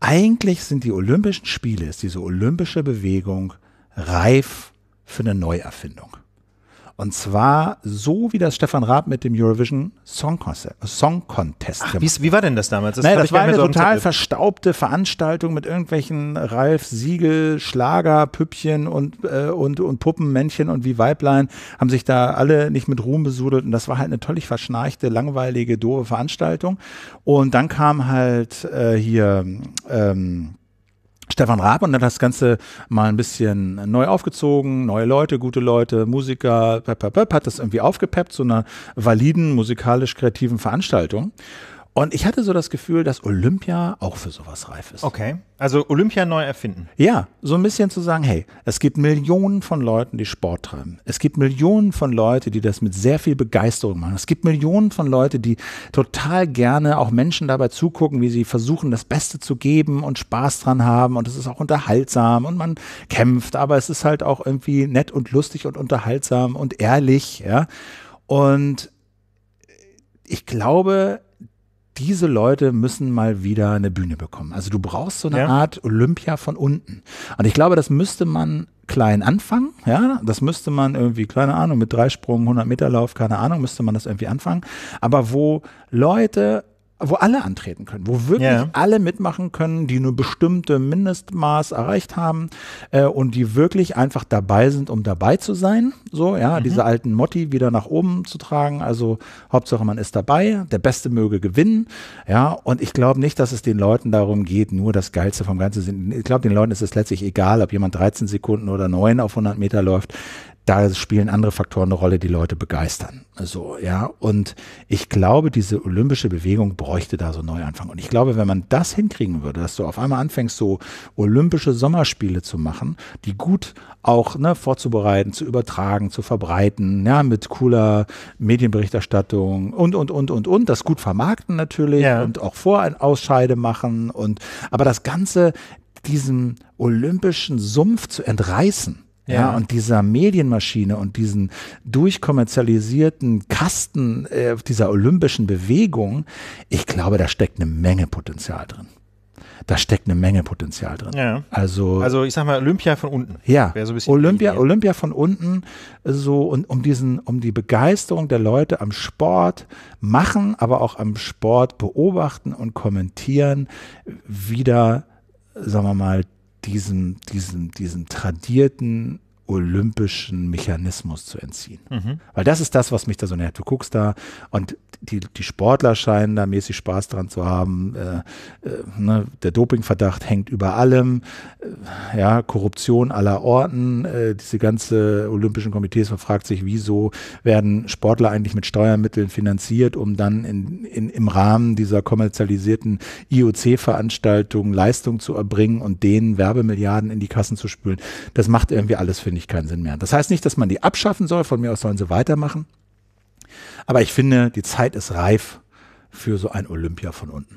eigentlich sind die Olympischen Spiele, ist diese olympische Bewegung reif für eine Neuerfindung. Und zwar so, wie das Stefan Raab mit dem Eurovision Song Contest, Song Contest Ach, wie, wie, war denn das damals? Das, naja, das war eine so total Zettel. verstaubte Veranstaltung mit irgendwelchen Ralf Siegel, Schlager, Püppchen und, äh, und, und Puppen, und wie Weiblein, haben sich da alle nicht mit Ruhm besudelt. Und das war halt eine tollig verschnarchte, langweilige, doofe Veranstaltung. Und dann kam halt äh, hier ähm, Stefan Raab und dann das Ganze mal ein bisschen neu aufgezogen, neue Leute, gute Leute, Musiker, pep, pep, pep, hat das irgendwie aufgepeppt zu einer validen, musikalisch kreativen Veranstaltung. Und ich hatte so das Gefühl, dass Olympia auch für sowas reif ist. Okay. Also Olympia neu erfinden. Ja, so ein bisschen zu sagen, hey, es gibt Millionen von Leuten, die Sport treiben. Es gibt Millionen von Leuten, die das mit sehr viel Begeisterung machen. Es gibt Millionen von Leuten, die total gerne auch Menschen dabei zugucken, wie sie versuchen, das Beste zu geben und Spaß dran haben. Und es ist auch unterhaltsam und man kämpft, aber es ist halt auch irgendwie nett und lustig und unterhaltsam und ehrlich, ja. Und ich glaube, diese Leute müssen mal wieder eine Bühne bekommen. Also du brauchst so eine ja. Art Olympia von unten. Und ich glaube, das müsste man klein anfangen, ja, das müsste man irgendwie, keine Ahnung, mit drei Sprungen, 100 Meter Lauf, keine Ahnung, müsste man das irgendwie anfangen, aber wo Leute wo alle antreten können, wo wirklich yeah. alle mitmachen können, die nur bestimmte Mindestmaß erreicht haben äh, und die wirklich einfach dabei sind, um dabei zu sein. So, ja, mhm. diese alten Motti wieder nach oben zu tragen. Also Hauptsache man ist dabei, der Beste möge gewinnen. Ja, und ich glaube nicht, dass es den Leuten darum geht, nur das Geilste vom Ganzen sind. Ich glaube, den Leuten ist es letztlich egal, ob jemand 13 Sekunden oder 9 auf 100 Meter läuft da spielen andere Faktoren eine Rolle, die Leute begeistern. So, ja. Und ich glaube, diese olympische Bewegung bräuchte da so einen Neuanfang. Und ich glaube, wenn man das hinkriegen würde, dass du auf einmal anfängst, so olympische Sommerspiele zu machen, die gut auch ne, vorzubereiten, zu übertragen, zu verbreiten, ja, mit cooler Medienberichterstattung und, und, und, und, und, das gut vermarkten natürlich ja. und auch vor ein Ausscheide machen und, aber das Ganze diesem olympischen Sumpf zu entreißen, ja. ja. und dieser Medienmaschine und diesen durchkommerzialisierten Kasten äh, dieser olympischen Bewegung, ich glaube, da steckt eine Menge Potenzial drin da steckt eine Menge Potenzial drin. Ja. Also, also ich sag mal, Olympia von unten. Ja, so Olympia, Olympia von unten, äh, so und um diesen, um die Begeisterung der Leute am Sport machen, aber auch am Sport beobachten und kommentieren, wieder, sagen wir mal, diesem, diesem, diesem tradierten olympischen Mechanismus zu entziehen. Mhm. Weil das ist das, was mich da so nähert. Du guckst da und die, die Sportler scheinen da mäßig Spaß dran zu haben. Äh, äh, ne? Der Dopingverdacht hängt über allem. Äh, ja, Korruption aller Orten. Äh, diese ganze olympischen Komitees, man fragt sich, wieso werden Sportler eigentlich mit Steuermitteln finanziert, um dann in, in, im Rahmen dieser kommerzialisierten IOC-Veranstaltung Leistung zu erbringen und denen Werbemilliarden in die Kassen zu spülen. Das macht irgendwie alles, finde ich eigentlich keinen Sinn mehr. Das heißt nicht, dass man die abschaffen soll, von mir aus sollen sie weitermachen. Aber ich finde, die Zeit ist reif für so ein Olympia von unten.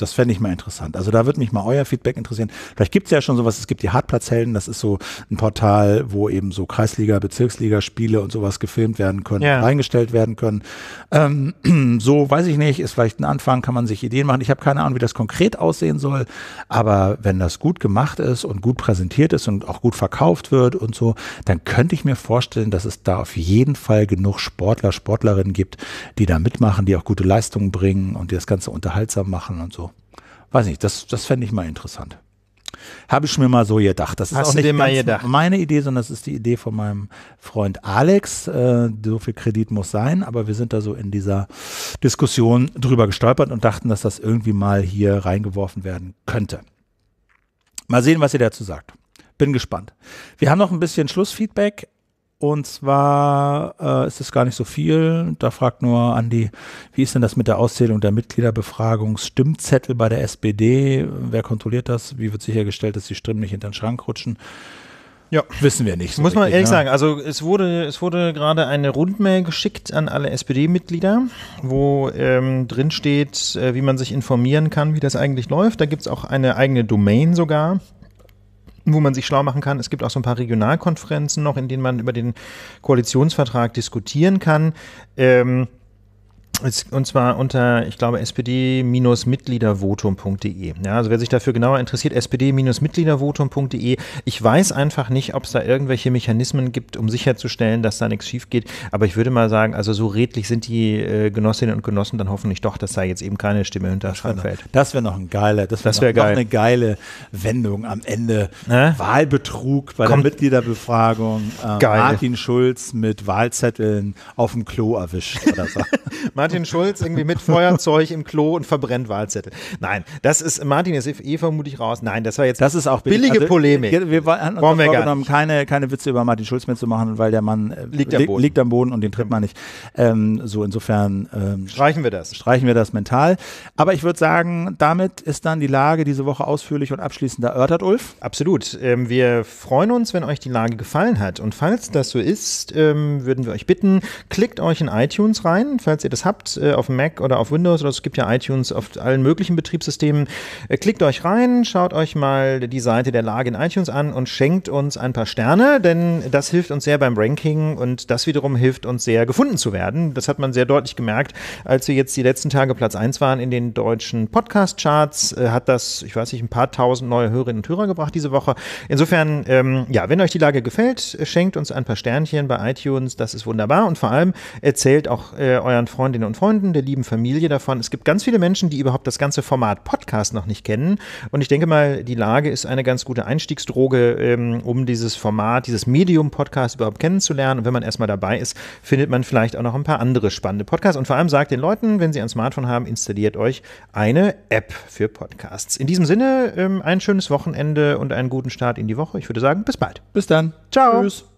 Das fände ich mal interessant. Also da würde mich mal euer Feedback interessieren. Vielleicht gibt es ja schon sowas, es gibt die Hartplatzhelden, das ist so ein Portal, wo eben so Kreisliga, Bezirksliga, Spiele und sowas gefilmt werden können, ja. reingestellt werden können. Ähm, so, weiß ich nicht, ist vielleicht ein Anfang, kann man sich Ideen machen. Ich habe keine Ahnung, wie das konkret aussehen soll, aber wenn das gut gemacht ist und gut präsentiert ist und auch gut verkauft wird und so, dann könnte ich mir vorstellen, dass es da auf jeden Fall genug Sportler, Sportlerinnen gibt, die da mitmachen, die auch gute Leistungen bringen und die das Ganze unterhaltsam machen und so. Weiß nicht, das, das fände ich mal interessant. Habe ich mir mal so gedacht. Das ist Hast auch nicht mal gedacht? meine Idee, sondern das ist die Idee von meinem Freund Alex. Äh, so viel Kredit muss sein, aber wir sind da so in dieser Diskussion drüber gestolpert und dachten, dass das irgendwie mal hier reingeworfen werden könnte. Mal sehen, was ihr dazu sagt. Bin gespannt. Wir haben noch ein bisschen Schlussfeedback. Und zwar äh, ist es gar nicht so viel. Da fragt nur Andi, wie ist denn das mit der Auszählung der Mitgliederbefragungsstimmzettel bei der SPD? Wer kontrolliert das? Wie wird sichergestellt, dass die Stimmen nicht hinter den Schrank rutschen? Ja. Wissen wir nicht. So Muss richtig, man ehrlich ne? sagen, also es wurde, es wurde gerade eine Rundmail geschickt an alle SPD-Mitglieder, wo ähm, drin steht, äh, wie man sich informieren kann, wie das eigentlich läuft. Da gibt es auch eine eigene Domain sogar wo man sich schlau machen kann. Es gibt auch so ein paar Regionalkonferenzen noch, in denen man über den Koalitionsvertrag diskutieren kann. Ähm, und zwar unter, ich glaube, spd-mitgliedervotum.de. Ja, also wer sich dafür genauer interessiert, spd-mitgliedervotum.de. Ich weiß einfach nicht, ob es da irgendwelche Mechanismen gibt, um sicherzustellen, dass da nichts schief geht. Aber ich würde mal sagen, also so redlich sind die äh, Genossinnen und Genossen dann hoffentlich doch, dass da jetzt eben keine Stimme hinter Schrank fällt. Das wäre noch ein geiler, das wäre wär, noch, geil. noch, eine geile Wendung am Ende. Hä? Wahlbetrug bei Kommt. der Mitgliederbefragung. Ähm, Martin Schulz mit Wahlzetteln auf dem Klo erwischt oder so. Martin Schulz irgendwie mit Feuerzeug im Klo und verbrennt Wahlzettel. Nein, das ist, Martin ist eh vermutlich raus. Nein, das war jetzt das ist auch billige, billige also, Polemik. Wir, haben uns Wollen wir vorgenommen, keine, keine Witze über Martin Schulz mehr zu machen, weil der Mann äh, liegt, am Boden. liegt am Boden und den tritt man nicht. Ähm, so, insofern ähm, streichen wir das. Streichen wir das mental. Aber ich würde sagen, damit ist dann die Lage diese Woche ausführlich und abschließend erörtert, Ulf. Absolut. Ähm, wir freuen uns, wenn euch die Lage gefallen hat. Und falls das so ist, ähm, würden wir euch bitten, klickt euch in iTunes rein, falls ihr das habt habt, äh, auf dem Mac oder auf Windows oder es gibt ja iTunes auf allen möglichen Betriebssystemen, äh, klickt euch rein, schaut euch mal die Seite der Lage in iTunes an und schenkt uns ein paar Sterne, denn das hilft uns sehr beim Ranking und das wiederum hilft uns sehr gefunden zu werden. Das hat man sehr deutlich gemerkt, als wir jetzt die letzten Tage Platz 1 waren in den deutschen Podcast-Charts, äh, hat das, ich weiß nicht, ein paar tausend neue Hörerinnen und Hörer gebracht diese Woche. Insofern, ähm, ja, wenn euch die Lage gefällt, schenkt uns ein paar Sternchen bei iTunes, das ist wunderbar und vor allem erzählt auch äh, euren Freunden Freundinnen und Freunden, der lieben Familie davon. Es gibt ganz viele Menschen, die überhaupt das ganze Format Podcast noch nicht kennen. Und ich denke mal, die Lage ist eine ganz gute Einstiegsdroge, ähm, um dieses Format, dieses Medium-Podcast überhaupt kennenzulernen. Und wenn man erstmal dabei ist, findet man vielleicht auch noch ein paar andere spannende Podcasts. Und vor allem sagt den Leuten, wenn sie ein Smartphone haben, installiert euch eine App für Podcasts. In diesem Sinne, ähm, ein schönes Wochenende und einen guten Start in die Woche. Ich würde sagen, bis bald. Bis dann. Ciao. Tschüss.